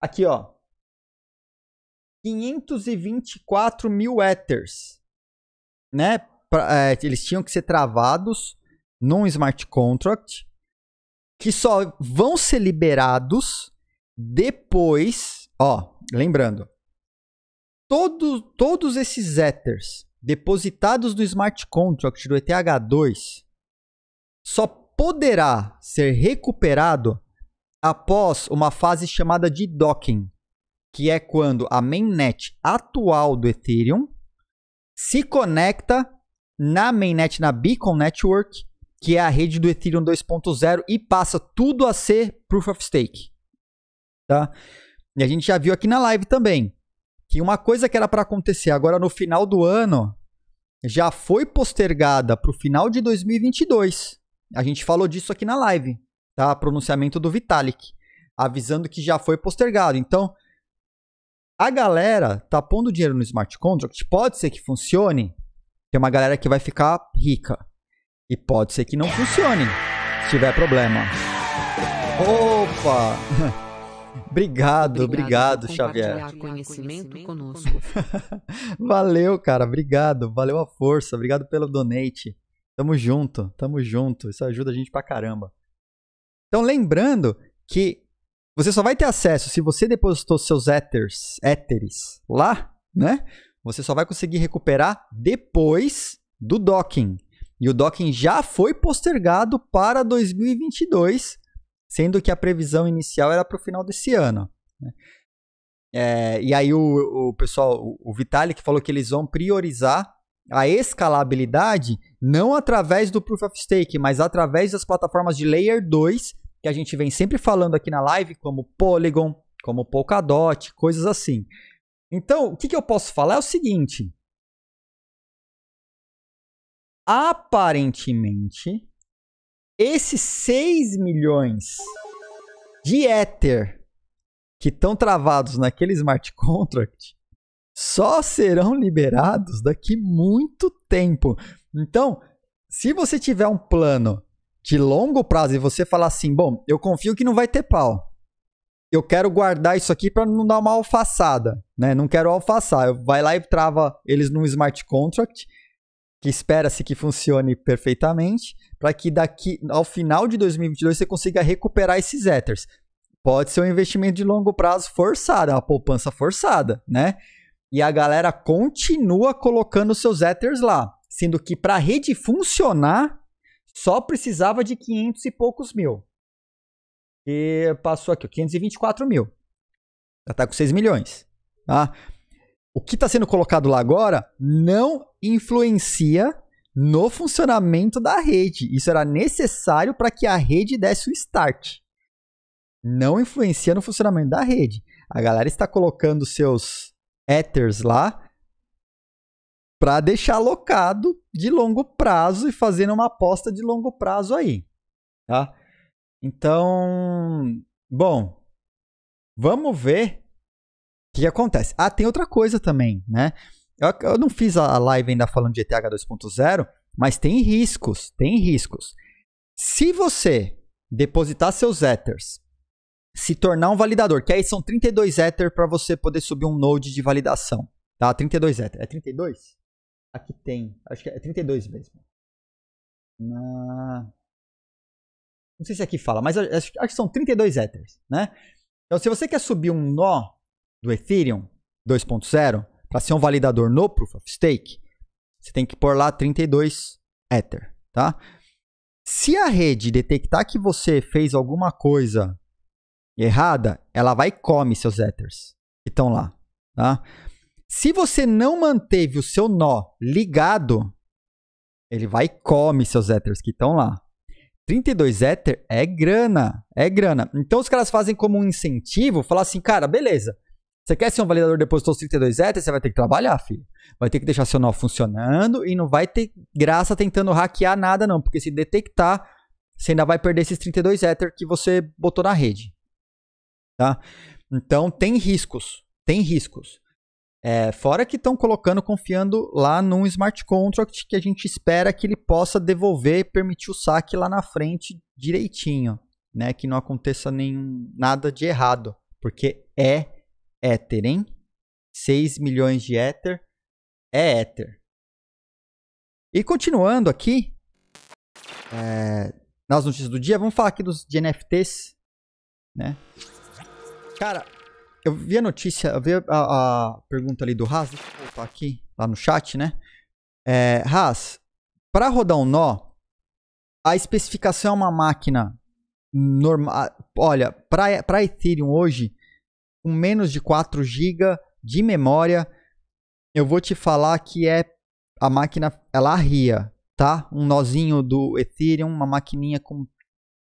Aqui, ó. 524 mil Ethers. Né? Pra, é, eles tinham que ser travados num smart contract que só vão ser liberados depois, ó, lembrando, todo, todos esses Ethers depositados no smart contract do ETH2 só poderá ser recuperado após uma fase chamada de docking, que é quando a mainnet atual do Ethereum se conecta na mainnet, na Beacon Network, que é a rede do Ethereum 2.0 e passa tudo a ser Proof of Stake. Tá? E a gente já viu aqui na live também que uma coisa que era para acontecer agora no final do ano já foi postergada para o final de 2022. A gente falou disso aqui na live, tá? Pronunciamento do Vitalik, avisando que já foi postergado. Então, a galera tá pondo dinheiro no smart contract, pode ser que funcione. Tem uma galera que vai ficar rica. E pode ser que não funcione se tiver problema. Opa! Obrigado, obrigado, obrigado Xavier. conhecimento conosco. valeu, cara, obrigado. Valeu a força, obrigado pelo donate. Tamo junto, tamo junto. Isso ajuda a gente pra caramba. Então, lembrando que você só vai ter acesso se você depositou seus éteres, éteres lá, né? Você só vai conseguir recuperar depois do docking. E o docking já foi postergado para 2022, sendo que a previsão inicial era para o final desse ano. Né? É, e aí o, o pessoal, o, o Vitalik falou que eles vão priorizar a escalabilidade não através do Proof of Stake, mas através das plataformas de Layer 2, que a gente vem sempre falando aqui na live, como Polygon, como Polkadot, coisas assim. Então, o que, que eu posso falar é o seguinte: aparentemente, esses 6 milhões de Ether que estão travados naquele smart contract só serão liberados daqui muito tempo. Então, se você tiver um plano de longo prazo e você falar assim, bom, eu confio que não vai ter pau. Eu quero guardar isso aqui para não dar uma alfaçada, né? Não quero alfaçar. Eu vai lá e trava eles num smart contract que espera-se que funcione perfeitamente, para que daqui ao final de 2022 você consiga recuperar esses Ethers. Pode ser um investimento de longo prazo forçado, é uma poupança forçada, né? E a galera continua colocando seus Ethers lá, sendo que para a rede funcionar, só precisava de 500 e poucos mil. E passou aqui, 524 mil. Já está com 6 milhões. Tá? o que está sendo colocado lá agora não influencia no funcionamento da rede. Isso era necessário para que a rede desse o start. Não influencia no funcionamento da rede. A galera está colocando seus ethers lá para deixar alocado de longo prazo e fazendo uma aposta de longo prazo aí, tá? Então, bom, vamos ver o que, que, acontece? Ah, tem outra coisa também, né? Eu, eu não fiz a live ainda falando de ETH 2.0, mas tem riscos, tem riscos. Se você depositar seus Ethers, se tornar um validador, que aí são 32 Ether para você poder subir um node de validação, tá? 32 Ether. É 32? Aqui tem, acho que é 32 mesmo. Na... Não sei se é aqui fala, mas acho, acho que são 32 Ethers, né? Então, se você quer subir um nó do Ethereum 2.0, para ser um validador no Proof of Stake, você tem que pôr lá 32 Ether, tá? Se a rede detectar que você fez alguma coisa errada, ela vai e come seus Ethers que estão lá, tá? Se você não manteve o seu nó ligado, ele vai e come seus Ethers que estão lá. 32 Ether é grana, é grana. Então os caras fazem como um incentivo, falar assim, cara, beleza, você quer ser um validador depois dos 32 Ether? Você vai ter que trabalhar, filho. Vai ter que deixar seu nó funcionando e não vai ter graça tentando hackear nada, não. Porque se detectar, você ainda vai perder esses 32 Ether que você botou na rede. Tá? Então tem riscos. Tem riscos. É, fora que estão colocando, confiando lá num smart contract que a gente espera que ele possa devolver e permitir o saque lá na frente direitinho. Né? Que não aconteça nenhum, nada de errado. Porque é Ether, hein? 6 milhões de Ether é Ether. E continuando aqui, é, nas notícias do dia, vamos falar aqui dos de NFTs, né? Cara, eu vi a notícia, eu vi a, a pergunta ali do Haas, deixa eu voltar aqui, lá no chat, né? É, Haas, para rodar um nó, a especificação é uma máquina normal. Olha, para Ethereum hoje, com menos de 4 GB de memória, eu vou te falar que é a máquina, ela ria tá? Um nozinho do Ethereum, uma maquininha com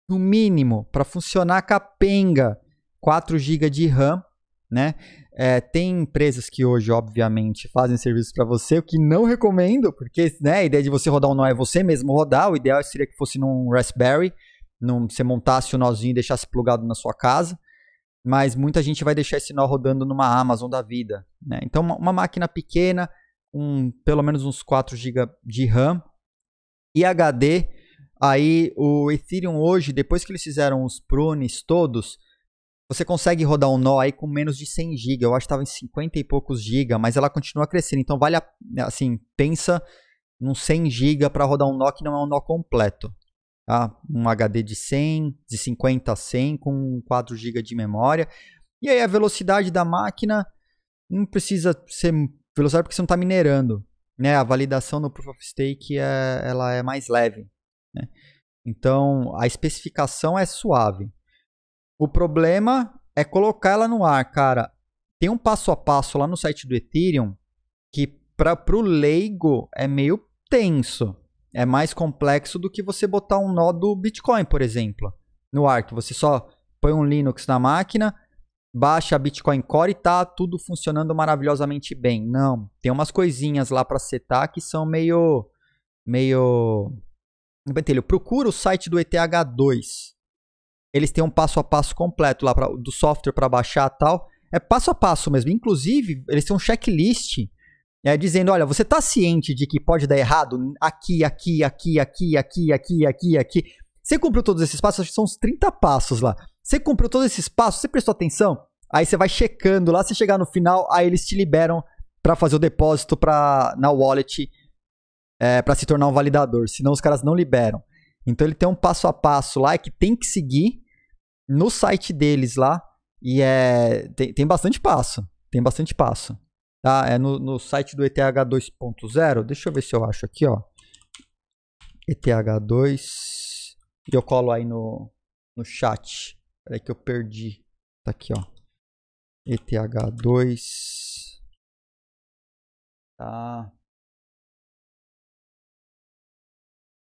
no mínimo para funcionar capenga, 4 GB de RAM, né? É, tem empresas que hoje, obviamente, fazem serviços para você, o que não recomendo, porque né, a ideia de você rodar um nó é você mesmo rodar. O ideal seria que fosse num Raspberry, num, você montasse o nozinho e deixasse plugado na sua casa mas muita gente vai deixar esse nó rodando numa Amazon da vida. Né? Então, uma, uma, máquina pequena, um, pelo menos uns 4 GB de RAM e HD. Aí, o Ethereum hoje, depois que eles fizeram os prunes todos, você consegue rodar um nó aí com menos de 100 GB. Eu acho que estava em 50 e poucos GB, mas ela continua crescendo. Então, vale a, assim, pensa num 100 GB para rodar um nó que não é um nó completo tá? um HD de 100, de 50 a 100 com 4 GB de memória. E aí a velocidade da máquina não precisa ser velocidade porque você não está minerando. Né? A validação no Proof of Stake é, ela é mais leve. Né? Então a especificação é suave. O problema é colocar ela no ar, cara. Tem um passo a passo lá no site do Ethereum que para o leigo é meio tenso é mais complexo do que você botar um nó do Bitcoin, por exemplo, no Arc. você só põe um Linux na máquina, baixa a Bitcoin Core e tá tudo funcionando maravilhosamente bem. Não, tem umas coisinhas lá para setar que são meio meio Pentelho, procura o site do ETH2. Eles têm um passo a passo completo lá pra, do software para baixar tal. É passo a passo mesmo. Inclusive, eles têm um checklist é, dizendo: olha, você está ciente de que pode dar errado aqui, aqui, aqui, aqui, aqui, aqui, aqui, aqui. Você cumpriu todos esses passos, acho que são uns 30 passos lá. Você cumpriu todos esses passos, você prestou atenção? Aí você vai checando lá, se chegar no final, aí eles te liberam para fazer o depósito pra, na wallet é, para se tornar um validador. Senão os caras não liberam. Então ele tem um passo a passo lá é que tem que seguir no site deles lá. E é, tem, tem bastante passo. Tem bastante passo tá? É no, no site do ETH 2.0. Deixa eu ver se eu acho aqui, ó. ETH2 e eu colo aí no, no chat. Peraí que eu perdi. Tá aqui, ó. ETH2 tá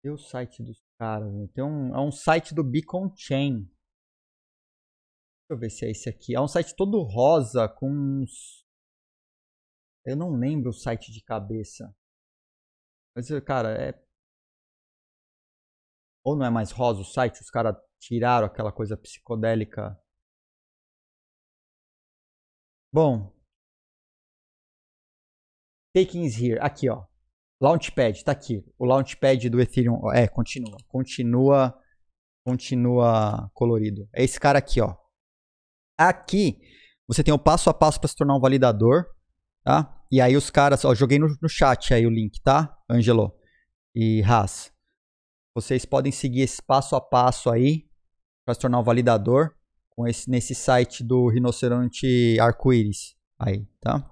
Cadê o site dos caras? Né? Tem um, é um site do Beacon Chain. Deixa eu ver se é esse aqui. É um site todo rosa com uns eu não lembro o site de cabeça. Mas, cara, é. Ou não é mais rosa o site? Os caras tiraram aquela coisa psicodélica. Bom. is here. Aqui, ó. Launchpad, tá aqui. O launchpad do Ethereum. É, continua. Continua. Continua colorido. É esse cara aqui, ó. Aqui, você tem o passo a passo para se tornar um validador tá? E aí os caras, ó, joguei no, no chat aí o link, tá? Angelo e Haas. Vocês podem seguir esse passo a passo aí para se tornar um validador com esse, nesse site do rinoceronte arco-íris aí, tá?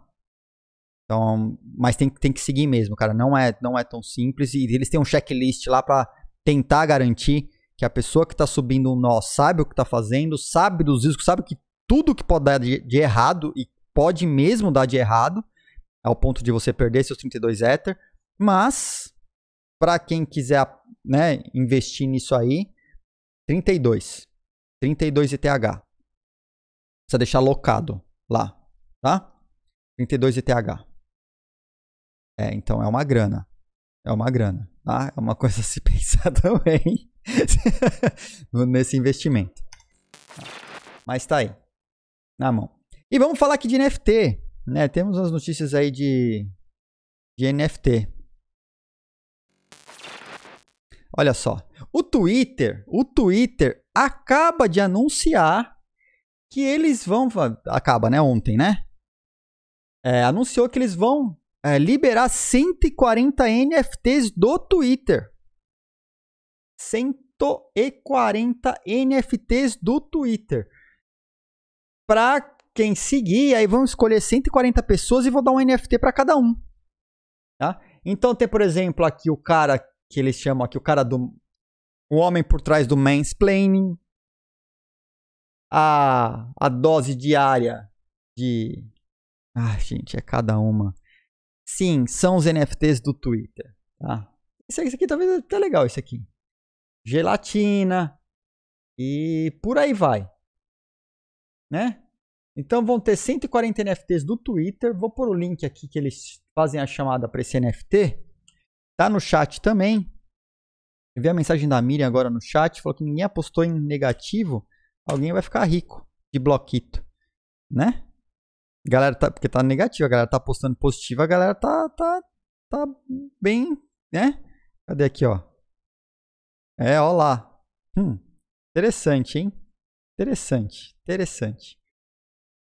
Então, mas tem, tem que seguir mesmo, cara. Não é, não é tão simples. E eles têm um checklist lá para tentar garantir que a pessoa que está subindo um nó sabe o que está fazendo, sabe dos riscos, sabe que tudo que pode dar de, de errado e pode mesmo dar de errado, ao ponto de você perder seus 32 Ether, mas para quem quiser né, investir nisso aí, 32. 32 ETH. Precisa deixar locado lá, tá? 32 ETH. É, então é uma grana. É uma grana, tá? É uma coisa a se pensar também nesse investimento. Mas tá aí, na mão. E vamos falar aqui de NFT, né? Temos as notícias aí de, de NFT. Olha só, o Twitter, o Twitter acaba de anunciar que eles vão, acaba, né? Ontem, né? É, anunciou que eles vão é, liberar 140 NFTs do Twitter. 140 NFTs do Twitter. Para quem seguir, aí vão escolher 140 pessoas e vou dar um NFT para cada um. Tá? Então tem, por exemplo, aqui o cara que eles chamam aqui, o cara do. O homem por trás do mansplaining. A, a dose diária de. Ah, gente, é cada uma. Sim, são os NFTs do Twitter. Tá? Esse, isso aqui talvez é até legal, isso aqui. Gelatina. E por aí vai. Né? Então vão ter 140 NFTs do Twitter. Vou pôr o link aqui que eles fazem a chamada para esse NFT. Tá no chat também. Eu vi a mensagem da Miriam agora no chat, falou que ninguém apostou em negativo. Alguém vai ficar rico de bloquito, né? Galera tá porque tá negativo, a galera tá apostando positivo, a galera tá tá tá bem, né? Cadê aqui, ó? É, ó lá. Hum, interessante, hein? Interessante, interessante.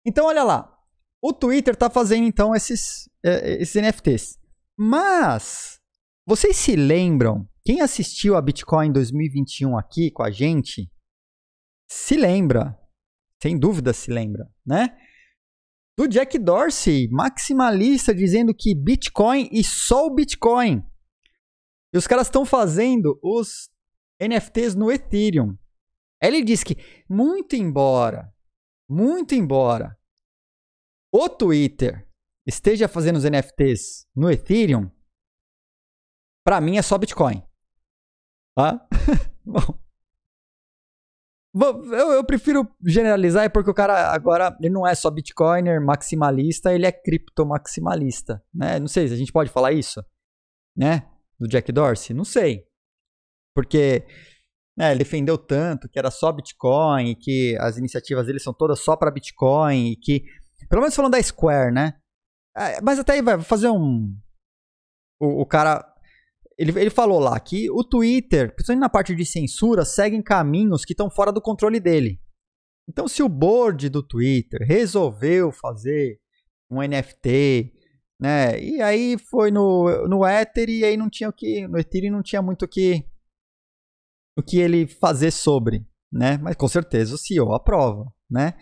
Então, olha lá. O Twitter está fazendo, então, esses, é, esses NFTs. Mas, vocês se lembram? Quem assistiu a Bitcoin 2021 aqui com a gente, se lembra. Sem dúvida se lembra, né? Do Jack Dorsey, maximalista, dizendo que Bitcoin e só o Bitcoin. E os caras estão fazendo os NFTs no Ethereum. Ele diz que, muito embora muito embora o Twitter esteja fazendo os NFTs no Ethereum, para mim é só Bitcoin. Tá? Bom. Eu, eu, prefiro generalizar é porque o cara agora ele não é só bitcoiner maximalista, ele é criptomaximalista, né? Não sei se a gente pode falar isso, né? Do Jack Dorsey, não sei. Porque né, ele defendeu tanto que era só Bitcoin, que as iniciativas dele são todas só para Bitcoin, que. Pelo menos falando da Square, né? É, mas até aí, vai fazer um. O, o cara. Ele, ele falou lá que o Twitter, principalmente na parte de censura, seguem caminhos que estão fora do controle dele. Então, se o board do Twitter resolveu fazer um NFT, né? E aí foi no, no Ether e aí não tinha o que. No Ethereum não tinha muito o que o que ele fazer sobre, né? Mas com certeza o CEO aprova, né?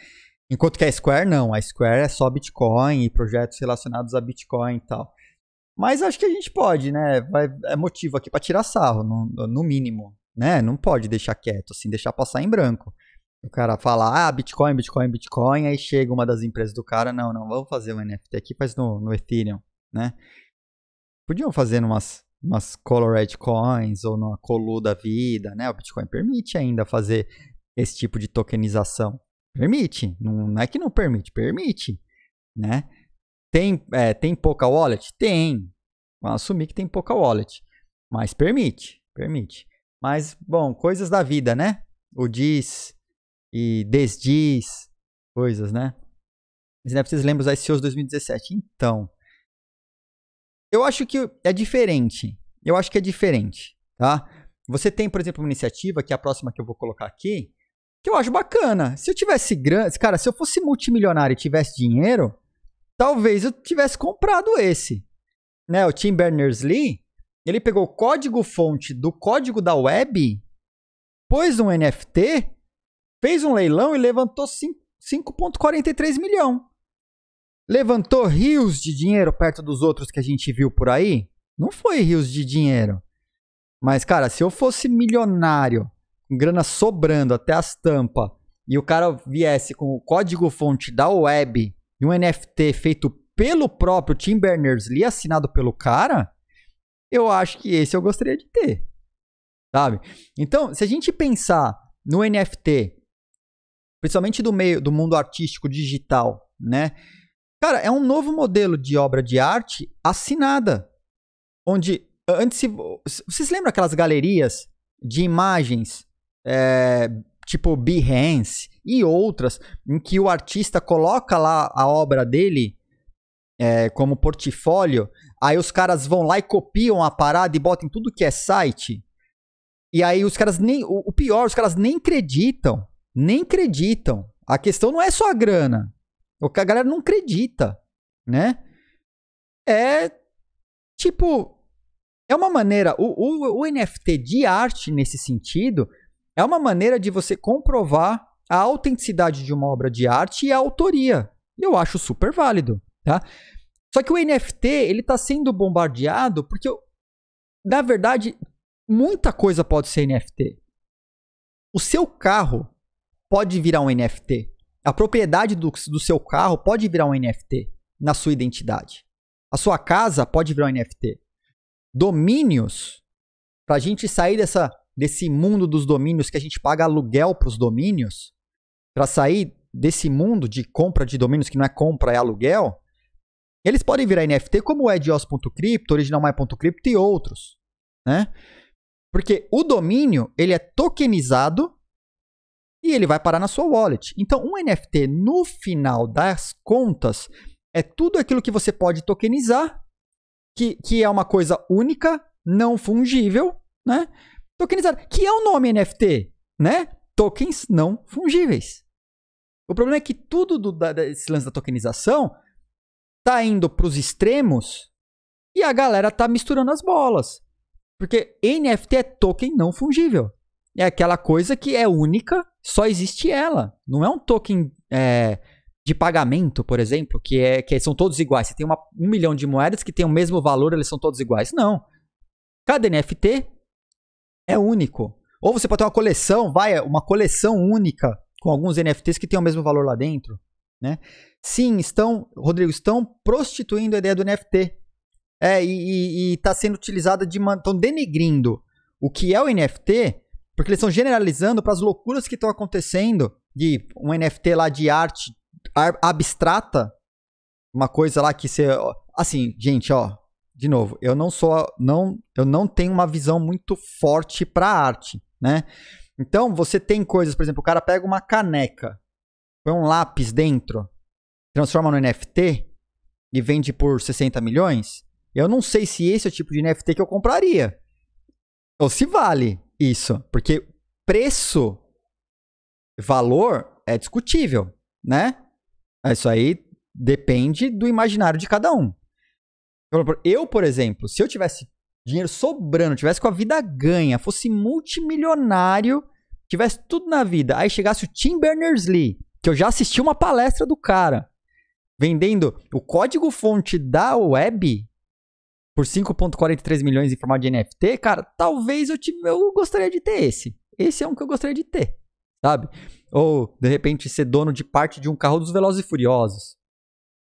Enquanto que a Square não, a Square é só Bitcoin e projetos relacionados a Bitcoin e tal. Mas acho que a gente pode, né? Vai, é motivo aqui para tirar sarro, no, no mínimo, né? Não pode deixar quieto, assim, deixar passar em branco. O cara fala, ah, Bitcoin, Bitcoin, Bitcoin, aí chega uma das empresas do cara, não, não, vamos fazer um NFT aqui, faz no, no Ethereum, né? Podiam fazer umas, umas color coins ou numa colu da vida, né? O Bitcoin permite ainda fazer esse tipo de tokenização. Permite, não, não é que não permite, permite, né? Tem, é, tem pouca wallet? Tem. Vamos assumir que tem pouca wallet, mas permite, permite. Mas, bom, coisas da vida, né? O diz e desdiz, coisas, né? mas né, vocês lembram os ICOs 2017. Então, eu acho que é diferente. Eu acho que é diferente, tá? Você tem, por exemplo, uma iniciativa, que é a próxima que eu vou colocar aqui, que eu acho bacana. Se eu tivesse grande, cara, se eu fosse multimilionário e tivesse dinheiro, talvez eu tivesse comprado esse. Né, o Tim Berners-Lee, ele pegou o código-fonte do código da web, pôs um NFT, fez um leilão e levantou 5,43 milhão levantou rios de dinheiro perto dos outros que a gente viu por aí? Não foi rios de dinheiro. Mas, cara, se eu fosse milionário, com grana sobrando até as tampas, e o cara viesse com o código-fonte da web e um NFT feito pelo próprio Tim Berners-Lee, assinado pelo cara, eu acho que esse eu gostaria de ter. Sabe? Então, se a gente pensar no NFT, principalmente do meio do mundo artístico digital, né? Cara, é um novo modelo de obra de arte assinada. Onde antes. vocês lembram aquelas galerias de imagens é, tipo Behance e outras, em que o artista coloca lá a obra dele é, como portfólio, aí os caras vão lá e copiam a parada e botam tudo que é site. E aí os caras nem. O, o pior, os caras nem acreditam. Nem acreditam. A questão não é só a grana. O que a galera não acredita, né? É tipo. É uma maneira. O, o, o NFT de arte, nesse sentido, é uma maneira de você comprovar a autenticidade de uma obra de arte e a autoria. Eu acho super válido, tá? Só que o NFT, ele está sendo bombardeado porque, na verdade, muita coisa pode ser NFT. O seu carro pode virar um NFT. A propriedade do, do seu carro pode virar um NFT na sua identidade. A sua casa pode virar um NFT. Domínios, para a gente sair dessa, desse mundo dos domínios que a gente paga aluguel para os domínios, para sair desse mundo de compra de domínios que não é compra, é aluguel, eles podem virar NFT como o edios.crypto, originalmy.crypto e outros, né? Porque o domínio, ele é tokenizado e ele vai parar na sua wallet. Então, um NFT, no final das contas, é tudo aquilo que você pode tokenizar, que, que é uma coisa única, não fungível, né? Tokenizar. que é o nome NFT, né? Tokens não fungíveis. O problema é que tudo do, da, desse lance da tokenização tá indo para os extremos e a galera tá misturando as bolas. Porque NFT é token não fungível é aquela coisa que é única, só existe ela. Não é um token é, de pagamento, por exemplo, que, é, que são todos iguais. Você tem uma, um milhão de moedas que tem o mesmo valor, eles são todos iguais. Não. Cada NFT é único. Ou você pode ter uma coleção, vai, uma coleção única com alguns NFTs que tem o mesmo valor lá dentro. Né? Sim, estão, Rodrigo, estão prostituindo a ideia do NFT. É, e está sendo utilizada de. Estão denegrindo o que é o NFT porque eles estão generalizando para as loucuras que estão acontecendo de um NFT lá de arte abstrata, uma coisa lá que você, assim, gente, ó, de novo, eu não sou, não, eu não tenho uma visão muito forte para arte, né? Então, você tem coisas, por exemplo, o cara pega uma caneca, põe um lápis dentro, transforma no NFT e vende por 60 milhões. Eu não sei se esse é o tipo de NFT que eu compraria. Ou se vale. Isso, porque preço, valor é discutível, né? Isso aí depende do imaginário de cada um. Eu, por exemplo, se eu tivesse dinheiro sobrando, tivesse com a vida ganha, fosse multimilionário, tivesse tudo na vida, aí chegasse o Tim Berners-Lee, que eu já assisti uma palestra do cara, vendendo o código-fonte da web por 5,43 milhões em formato de NFT, cara, talvez eu, te, eu gostaria de ter esse. Esse é um que eu gostaria de ter, sabe? Ou, de repente, ser dono de parte de um carro dos Velozes e Furiosos.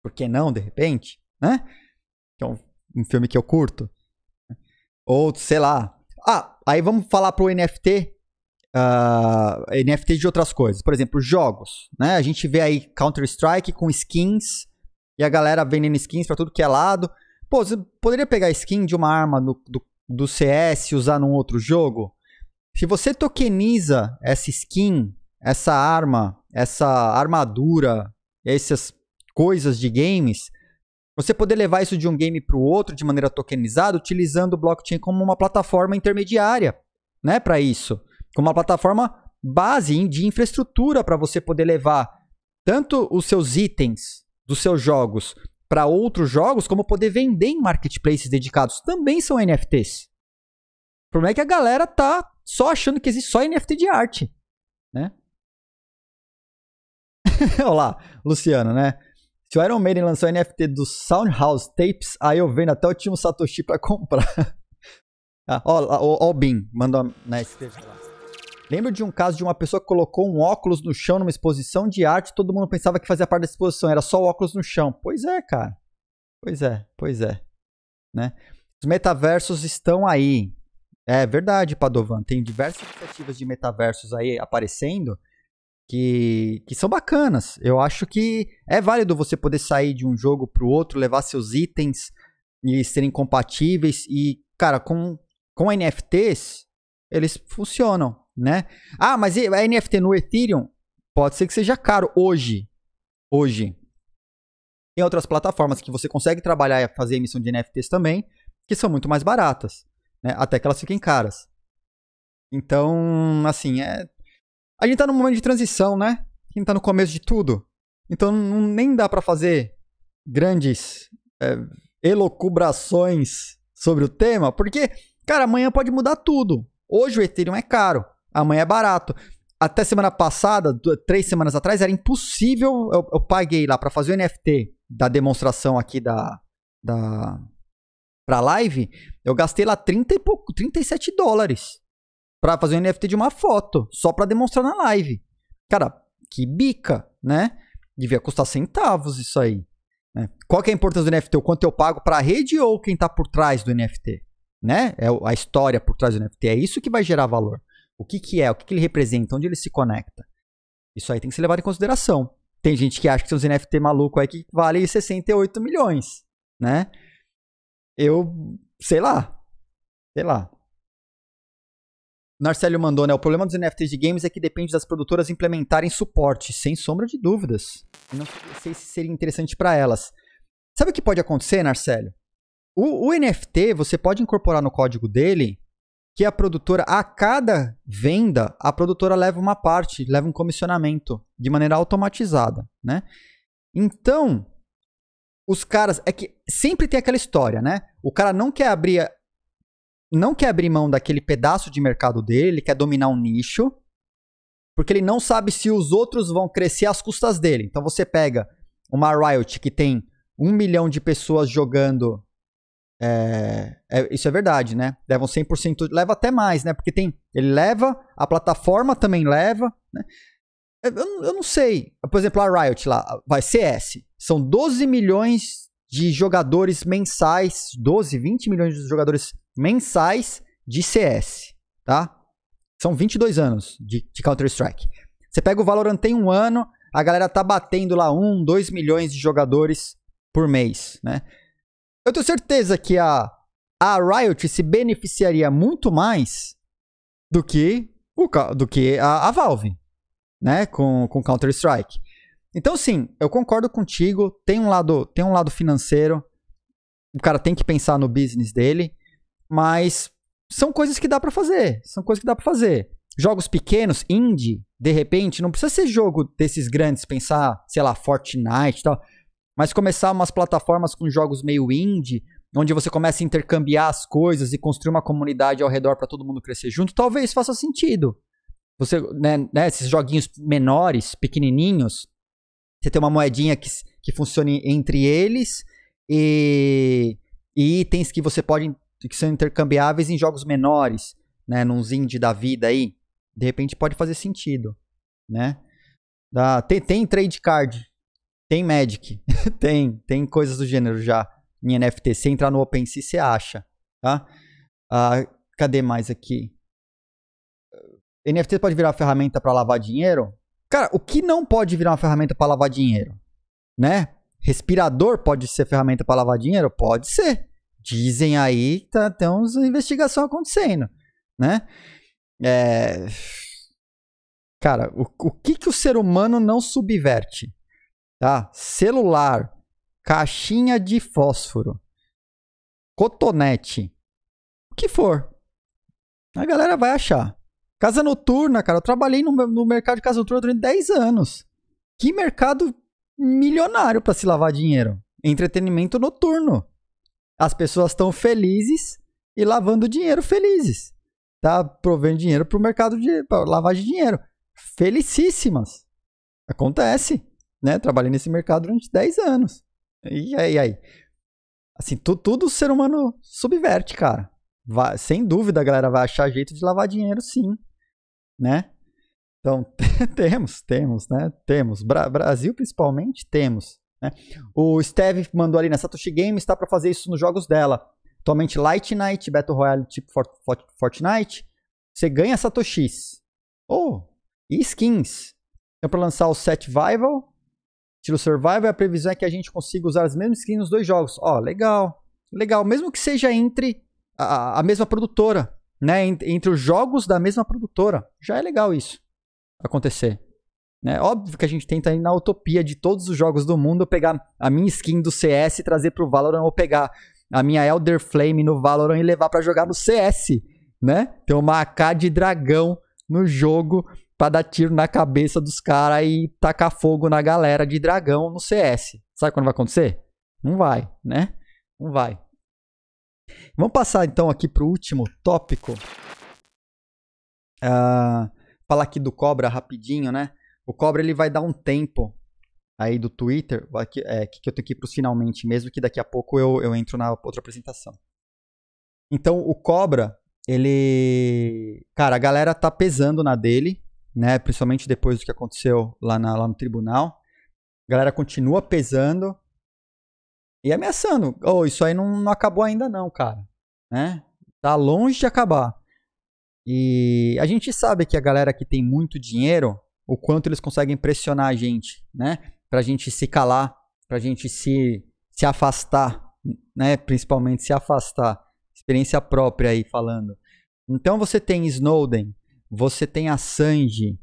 Por que não, de repente? Né? Que é um, um filme que eu curto. Ou, sei lá. Ah, aí vamos falar pro NFT Uh, ah, NFT de outras coisas. Por exemplo, jogos. Né? A gente vê aí Counter-Strike com skins e a galera vendendo skins para tudo que é lado. Pô, você poderia pegar skin de uma arma do, do, do CS e usar num outro jogo? Se você tokeniza essa skin, essa arma, essa armadura, essas coisas de games, você poder levar isso de um game para o outro de maneira tokenizada, utilizando o blockchain como uma plataforma intermediária, né, para isso, como uma plataforma base de infraestrutura para você poder levar tanto os seus itens dos seus jogos para outros jogos, como poder vender em marketplaces dedicados, também são NFTs. O problema é que a galera tá só achando que existe só NFT de arte, né? Olha lá, Luciano, né? Se o Iron Maiden lançou NFT do Soundhouse Tapes, aí eu vendo até o Timo Satoshi para comprar. ah, ó, ó, ó, o Bin, mandou na né, lá. Lembro de um caso de uma pessoa que colocou um óculos no chão numa exposição de arte, todo mundo pensava que fazia parte da exposição, era só o óculos no chão. Pois é, cara. Pois é, pois é. Né? Os metaversos estão aí. É verdade, Padovan. Tem diversas iniciativas de metaversos aí aparecendo que, que são bacanas. Eu acho que é válido você poder sair de um jogo para o outro, levar seus itens e serem compatíveis. E, cara, com, com NFTs, eles funcionam né? Ah, mas a NFT no Ethereum pode ser que seja caro hoje. Hoje. Tem outras plataformas que você consegue trabalhar e fazer emissão de NFTs também, que são muito mais baratas, né? Até que elas fiquem caras. Então, assim, é... a gente tá num momento de transição, né? A gente tá no começo de tudo. Então, não, nem dá para fazer grandes é, elocubrações sobre o tema, porque, cara, amanhã pode mudar tudo. Hoje o Ethereum é caro. Amanhã é barato. Até semana passada, três semanas atrás, era impossível. Eu, eu paguei lá para fazer o NFT da demonstração aqui da. da pra live. Eu gastei lá 30 e pouco, 37 dólares para fazer um NFT de uma foto, só para demonstrar na live. Cara, que bica, né? Devia custar centavos isso aí. Né? Qual que é a importância do NFT? O quanto eu pago para a rede ou quem está por trás do NFT? Né? É a história por trás do NFT. É isso que vai gerar valor. O que, que é, o que, que ele representa, onde ele se conecta. Isso aí tem que ser levado em consideração. Tem gente que acha que seus NFT maluco aí que vale 68 milhões, né? Eu, sei lá, sei lá. Narcélio mandou, né? O problema dos NFTs de games é que depende das produtoras implementarem suporte, sem sombra de dúvidas. Não sei se seria interessante para elas. Sabe o que pode acontecer, Narcélio? O, o, NFT, você pode incorporar no código dele que a produtora, a cada venda, a produtora leva uma parte, leva um comissionamento de maneira automatizada, né? Então, os caras é que sempre tem aquela história, né? O cara não quer abrir não quer abrir mão daquele pedaço de mercado dele, ele quer dominar um nicho, porque ele não sabe se os outros vão crescer às custas dele. Então você pega uma Riot que tem um milhão de pessoas jogando é, é, isso é verdade, né? Levam 100%, leva até mais, né? Porque tem, ele leva, a plataforma também leva, né? É, eu, eu não sei. Por exemplo, a Riot lá, vai CS. São 12 milhões de jogadores mensais, 12, 20 milhões de jogadores mensais de CS, tá? São 22 anos de, de Counter-Strike. Você pega o Valorant tem um ano, a galera tá batendo lá 1, 2 milhões de jogadores por mês, né? Eu tenho certeza que a, a Riot se beneficiaria muito mais do que, o, do que a, a Valve, né? Com, com Counter-Strike. Então, sim, eu concordo contigo. Tem um lado, tem um lado financeiro. O cara tem que pensar no business dele. Mas são coisas que dá para fazer. São coisas que dá para fazer. Jogos pequenos, indie, de repente, não precisa ser jogo desses grandes, pensar, sei lá, Fortnite e tal mas começar umas plataformas com jogos meio indie, onde você começa a intercambiar as coisas e construir uma comunidade ao redor para todo mundo crescer junto, talvez faça sentido. Você, né, né, esses joguinhos menores, pequenininhos, você tem uma moedinha que, que funcione entre eles e, e itens que você pode que são intercambiáveis em jogos menores, né, num indie da vida aí, de repente pode fazer sentido, né? Da, tem, tem trade card tem Magic, tem, tem coisas do gênero já em NFT. Se entrar no OpenSea, você acha, tá? Ah, cadê mais aqui? NFT pode virar ferramenta para lavar dinheiro? Cara, o que não pode virar uma ferramenta para lavar dinheiro? Né? Respirador pode ser ferramenta para lavar dinheiro? Pode ser. Dizem aí que tá, tem uns investigação acontecendo, né? É... Cara, o, o que, que o ser humano não subverte? tá? Celular, caixinha de fósforo, cotonete, o que for. A galera vai achar. Casa noturna, cara. Eu trabalhei no, no mercado de casa noturna durante 10 anos. Que mercado milionário para se lavar dinheiro. Entretenimento noturno. As pessoas estão felizes e lavando dinheiro felizes. Tá provendo dinheiro para o mercado de pra lavagem de dinheiro. Felicíssimas. Acontece né? Trabalhei nesse mercado durante 10 anos. E aí, aí? Assim, tu, tudo o ser humano subverte, cara. Vai, sem dúvida, a galera vai achar jeito de lavar dinheiro, sim. Né? Então, temos, temos, né? Temos. Bra Brasil, principalmente, temos. Né? O Steve mandou ali, na né, Satoshi Games está para fazer isso nos jogos dela. Atualmente, Light Night, Battle Royale tipo Fort Fort Fortnite. Você ganha Satoshis. Oh, e skins. é para lançar o Set Vival, Estilo Survival, a é previsão é que a gente consiga usar as mesmas skins nos dois jogos. Ó, oh, legal. Legal, mesmo que seja entre a, a mesma produtora, né? Entre, entre os jogos da mesma produtora. Já é legal isso acontecer. Né? Óbvio que a gente tenta ir na utopia de todos os jogos do mundo pegar a minha skin do CS e trazer pro Valorant ou pegar a minha Elder Flame no Valorant e levar para jogar no CS, né? Ter uma AK de dragão no jogo para dar tiro na cabeça dos caras e tacar fogo na galera de dragão no CS. Sabe quando vai acontecer? Não vai, né? Não vai. Vamos passar então aqui pro último tópico. Uh, falar aqui do Cobra rapidinho, né? O Cobra ele vai dar um tempo aí do Twitter, aqui, é, que eu tenho que ir pros finalmente mesmo, que daqui a pouco eu, eu entro na outra apresentação. Então o Cobra, ele. Cara, a galera tá pesando na dele né? Principalmente depois do que aconteceu lá, na, lá no tribunal. A galera continua pesando e ameaçando. Oh, isso aí não, não acabou ainda não, cara. Né? Tá longe de acabar. E a gente sabe que a galera que tem muito dinheiro, o quanto eles conseguem pressionar a gente, né? Pra gente se calar, pra gente se, se afastar, né? Principalmente se afastar. Experiência própria aí falando. Então você tem Snowden, você tem a Sanji,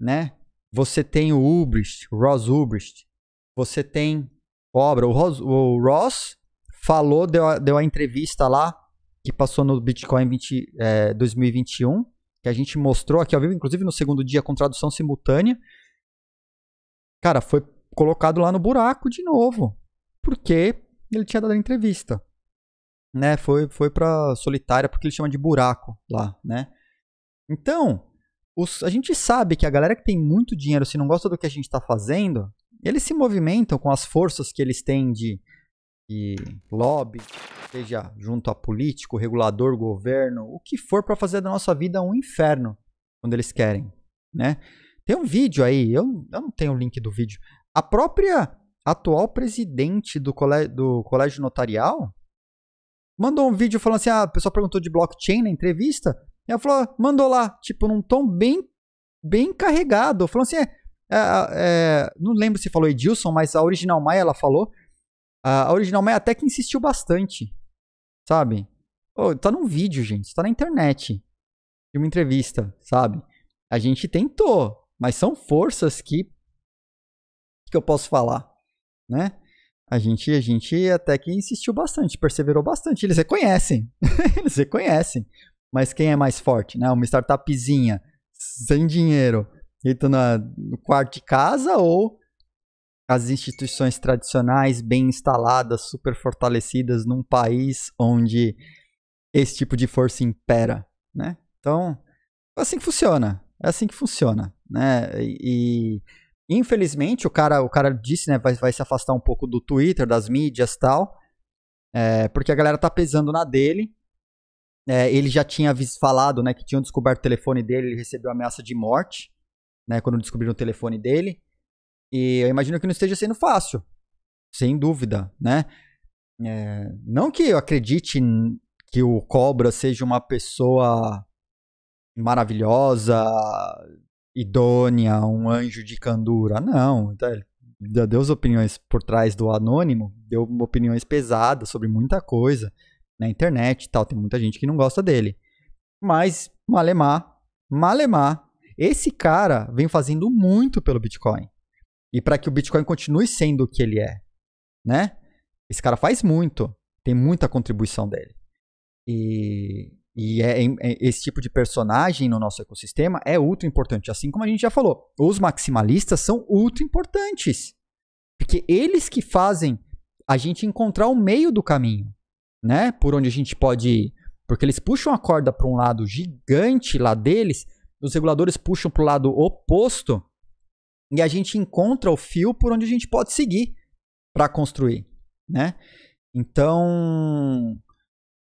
né? Você tem o Ubrist, Ross Ubrist. Você tem Cobra. O Ross, o Ross falou, deu a, deu a entrevista lá, que passou no Bitcoin 20, é, 2021, que a gente mostrou aqui ao vivo, inclusive no segundo dia, com tradução simultânea. Cara, foi colocado lá no buraco de novo, porque ele tinha dado a entrevista. Né? Foi, foi para solitária, porque ele chama de buraco lá, né? Então, os, a gente sabe que a galera que tem muito dinheiro, se não gosta do que a gente está fazendo, eles se movimentam com as forças que eles têm de, de lobby, seja junto a político, regulador, governo, o que for para fazer da nossa vida um inferno quando eles querem, né? Tem um vídeo aí, eu, eu não tenho o link do vídeo. A própria atual presidente do, do colégio notarial mandou um vídeo falando assim: ah, a pessoa perguntou de blockchain na entrevista. Ela falou, mandou lá, tipo, num tom bem, bem carregado. Falou assim, é, é, é não lembro se falou Edilson, mas a Original Maia, ela falou. A Original Maia até que insistiu bastante, sabe? Oh, tá num vídeo, gente, tá na internet. De uma entrevista, sabe? A gente tentou, mas são forças que que eu posso falar, né? A gente, a gente até que insistiu bastante, perseverou bastante. Eles reconhecem, eles reconhecem. Mas quem é mais forte, né? Uma startupzinha, sem dinheiro, feita no quarto de casa ou as instituições tradicionais bem instaladas, super fortalecidas num país onde esse tipo de força impera, né? Então, é assim que funciona. É assim que funciona, né? E, e infelizmente o cara, o cara disse, né, vai, vai se afastar um pouco do Twitter, das mídias, tal, é, porque a galera tá pesando na dele é, ele já tinha falado, né, que tinham descoberto o telefone dele, ele recebeu ameaça de morte, né, quando descobriram o telefone dele. E eu imagino que não esteja sendo fácil, sem dúvida, né? É, não que eu acredite que o Cobra seja uma pessoa maravilhosa, idônea, um anjo de candura, não. Então, as opiniões por trás do anônimo, deu opiniões pesadas sobre muita coisa na internet e tal. Tem muita gente que não gosta dele. Mas, malemar, malemar, esse cara vem fazendo muito pelo Bitcoin. E para que o Bitcoin continue sendo o que ele é, né? Esse cara faz muito, tem muita contribuição dele. E, e é, é, é, esse tipo de personagem no nosso ecossistema é ultra importante. Assim como a gente já falou, os maximalistas são ultra importantes. Porque eles que fazem a gente encontrar o meio do caminho né? Por onde a gente pode ir. Porque eles puxam a corda para um lado gigante lá deles, os reguladores puxam para o lado oposto e a gente encontra o fio por onde a gente pode seguir para construir, né? Então,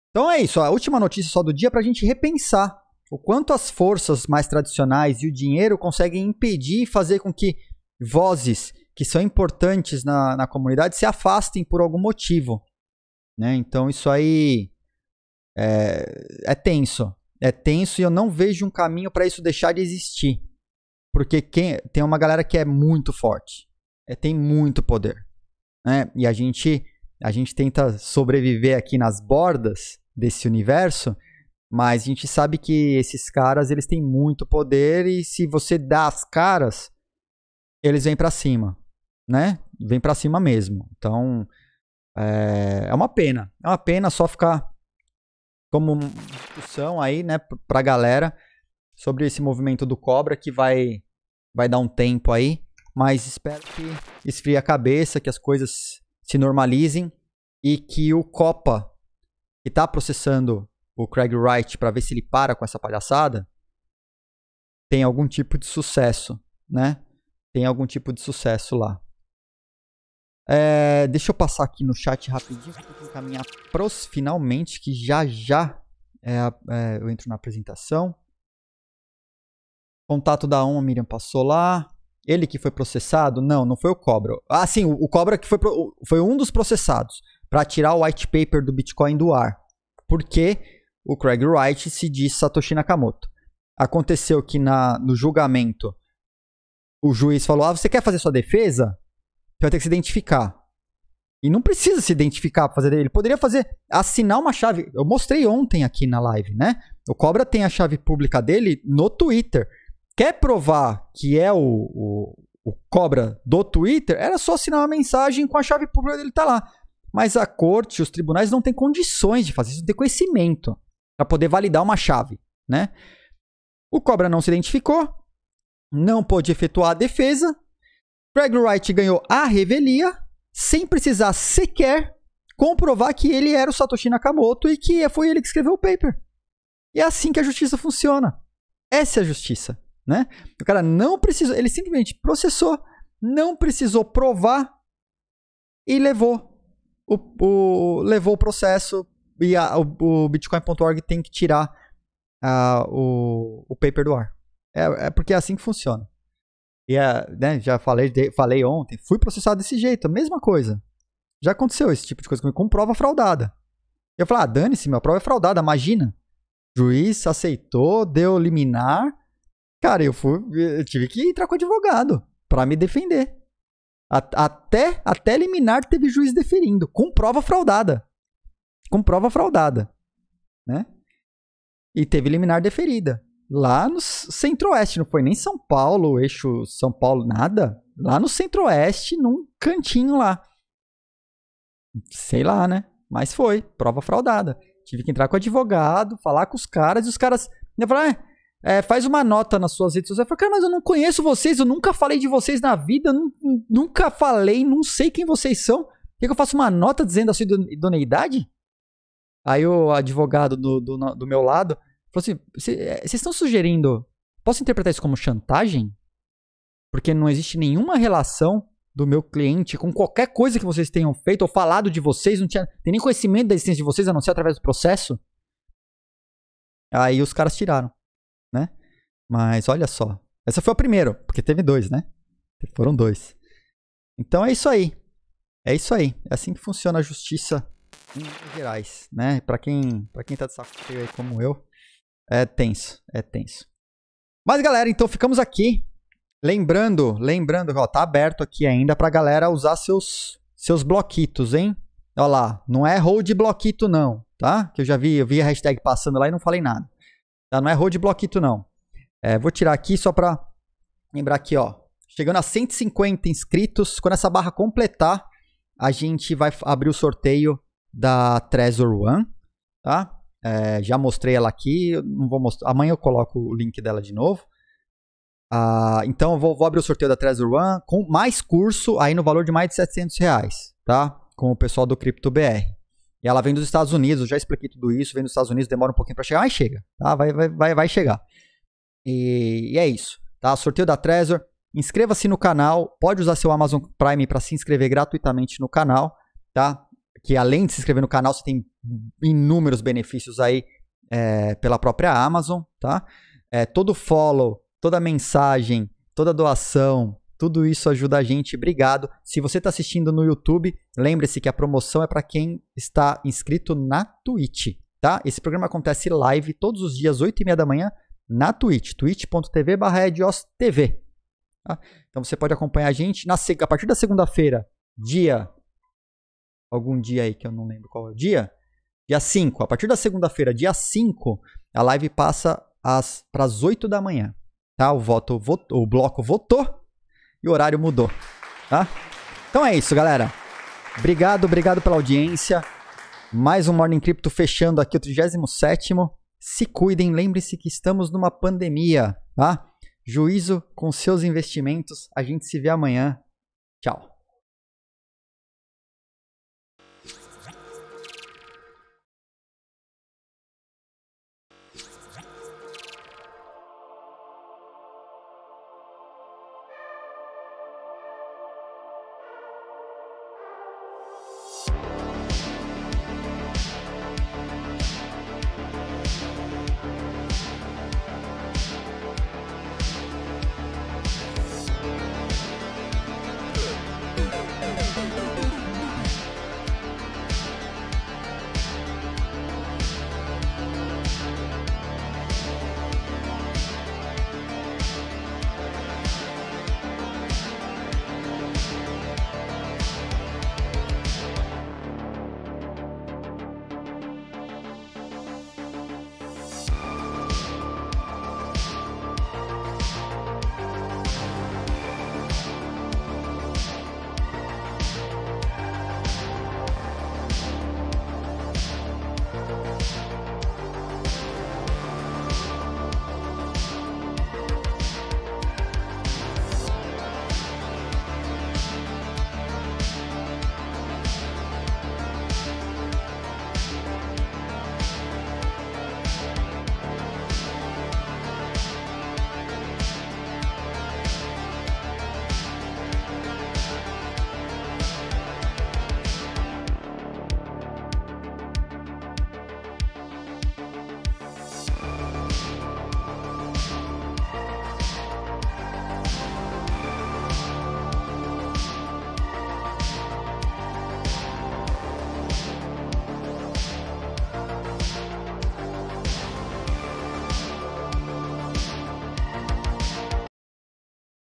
então é isso. A última notícia só do dia é para a gente repensar o quanto as forças mais tradicionais e o dinheiro conseguem impedir e fazer com que vozes que são importantes na, na comunidade se afastem por algum motivo, né? Então isso aí é, é tenso. É tenso e eu não vejo um caminho para isso deixar de existir. Porque quem, tem uma galera que é muito forte, é, tem muito poder. Né? E a gente, a gente tenta sobreviver aqui nas bordas desse universo, mas a gente sabe que esses caras eles têm muito poder e se você dá as caras, eles vêm para cima, né? Vêm para cima mesmo. Então, é, é uma pena. É uma pena só ficar como discussão aí, né, pra galera sobre esse movimento do Cobra que vai, vai dar um tempo aí. Mas espero que esfrie a cabeça, que as coisas se normalizem e que o Copa, que tá processando o Craig Wright para ver se ele para com essa palhaçada, tem algum tipo de sucesso, né? Tem algum tipo de sucesso lá. É, deixa eu passar aqui no chat rapidinho, para ter que encaminhar pros finalmente, que já já é, é, eu entro na apresentação. Contato da ONU, Miriam passou lá. Ele que foi processado? Não, não foi o Cobra. Ah, sim, o, Cobra que foi, foi um dos processados para tirar o white paper do Bitcoin do ar. Porque o Craig Wright se diz Satoshi Nakamoto. Aconteceu que na, no julgamento o juiz falou: Ah, você quer fazer sua defesa? Você vai ter que se identificar. E não precisa se identificar para fazer ele. Poderia fazer, assinar uma chave. Eu mostrei ontem aqui na live, né? O Cobra tem a chave pública dele no Twitter. Quer provar que é o, o, o Cobra do Twitter? Era só assinar uma mensagem com a chave pública dele tá lá. Mas a corte, os tribunais não têm condições de fazer isso, não tem conhecimento para poder validar uma chave, né? O Cobra não se identificou, não pôde efetuar a defesa, Greg Wright ganhou a revelia sem precisar sequer comprovar que ele era o Satoshi Nakamoto e que foi ele que escreveu o paper. E é assim que a justiça funciona. Essa é a justiça, né? O cara não precisou, ele simplesmente processou, não precisou provar e levou o, o levou o processo e a, o, o Bitcoin.org tem que tirar a, ah, o, o paper do ar. É, é porque é assim que funciona. E a, né, já falei, de, falei ontem, fui processado desse jeito, a mesma coisa. Já aconteceu esse tipo de coisa comigo, com prova fraudada. Eu falei, ah, dane-se, minha prova é fraudada, imagina. juiz aceitou, deu liminar. Cara, eu, fui, eu tive que entrar com advogado para me defender. Até, até liminar teve juiz deferindo, com prova fraudada. Com prova fraudada. Né? E teve liminar deferida. Lá no centro-oeste, não foi nem São Paulo, eixo São Paulo, nada. Lá no centro-oeste, num cantinho lá. Sei lá, né? Mas foi, prova fraudada. Tive que entrar com o advogado, falar com os caras, e os caras. Eu né, falei, é, é, faz uma nota nas suas redes sociais. Eu falei, cara, mas eu não conheço vocês, eu nunca falei de vocês na vida, nunca falei, não sei quem vocês são. Por que eu faço uma nota dizendo a sua idoneidade? Aí o advogado do, do, do meu lado Falou assim: vocês é, estão sugerindo. Posso interpretar isso como chantagem? Porque não existe nenhuma relação do meu cliente com qualquer coisa que vocês tenham feito ou falado de vocês, não tinha tem nem conhecimento da existência de vocês, a não ser através do processo. Aí os caras tiraram, né? Mas olha só. Essa foi a primeira, porque teve dois, né? Foram dois. Então é isso aí. É isso aí. É assim que funciona a justiça em Minas Gerais, né? Para quem, para quem tá de saco cheio aí como eu, é tenso, é tenso. Mas galera, então ficamos aqui. Lembrando, lembrando, ó, tá aberto aqui ainda pra galera usar seus seus bloquitos, hein? Olha lá, não é hold bloquito não, tá? Que eu já vi, eu vi a hashtag passando lá e não falei nada. Tá? Não é hold bloquito não. É, vou tirar aqui só pra lembrar aqui, ó. Chegando a 150 inscritos, quando essa barra completar, a gente vai abrir o sorteio da Trezor One, tá? É, já mostrei ela aqui, não vou mostrar. Amanhã eu coloco o link dela de novo. Ah, então eu vou, vou, abrir o sorteio da Trezor One com mais curso aí no valor de mais de 700 reais, tá? Com o pessoal do Crypto BR. E ela vem dos Estados Unidos, eu já expliquei tudo isso, vem dos Estados Unidos, demora um pouquinho para chegar, mas chega, tá? Vai, vai, vai, vai chegar. E, e é isso, tá? Sorteio da Trezor. Inscreva-se no canal, pode usar seu Amazon Prime para se inscrever gratuitamente no canal, tá? que além de se inscrever no canal, você tem inúmeros benefícios aí é, pela própria Amazon, tá? É, todo follow, toda mensagem, toda doação, tudo isso ajuda a gente. Obrigado. Se você está assistindo no YouTube, lembre-se que a promoção é para quem está inscrito na Twitch, tá? Esse programa acontece live todos os dias, 8 e meia da manhã, na Twitch, twitch.tv barra TV. Tá? Então você pode acompanhar a gente na, a partir da segunda-feira, dia algum dia aí que eu não lembro qual é o dia. Dia 5. A partir da segunda-feira, dia 5, a live passa para as 8 da manhã. Tá? O, voto, voto, o bloco votou e o horário mudou. Tá? Então é isso, galera. Obrigado, obrigado pela audiência. Mais um Morning Crypto fechando aqui o 37. Se cuidem, lembre-se que estamos numa pandemia, tá? Juízo com seus investimentos. A gente se vê amanhã. Tchau.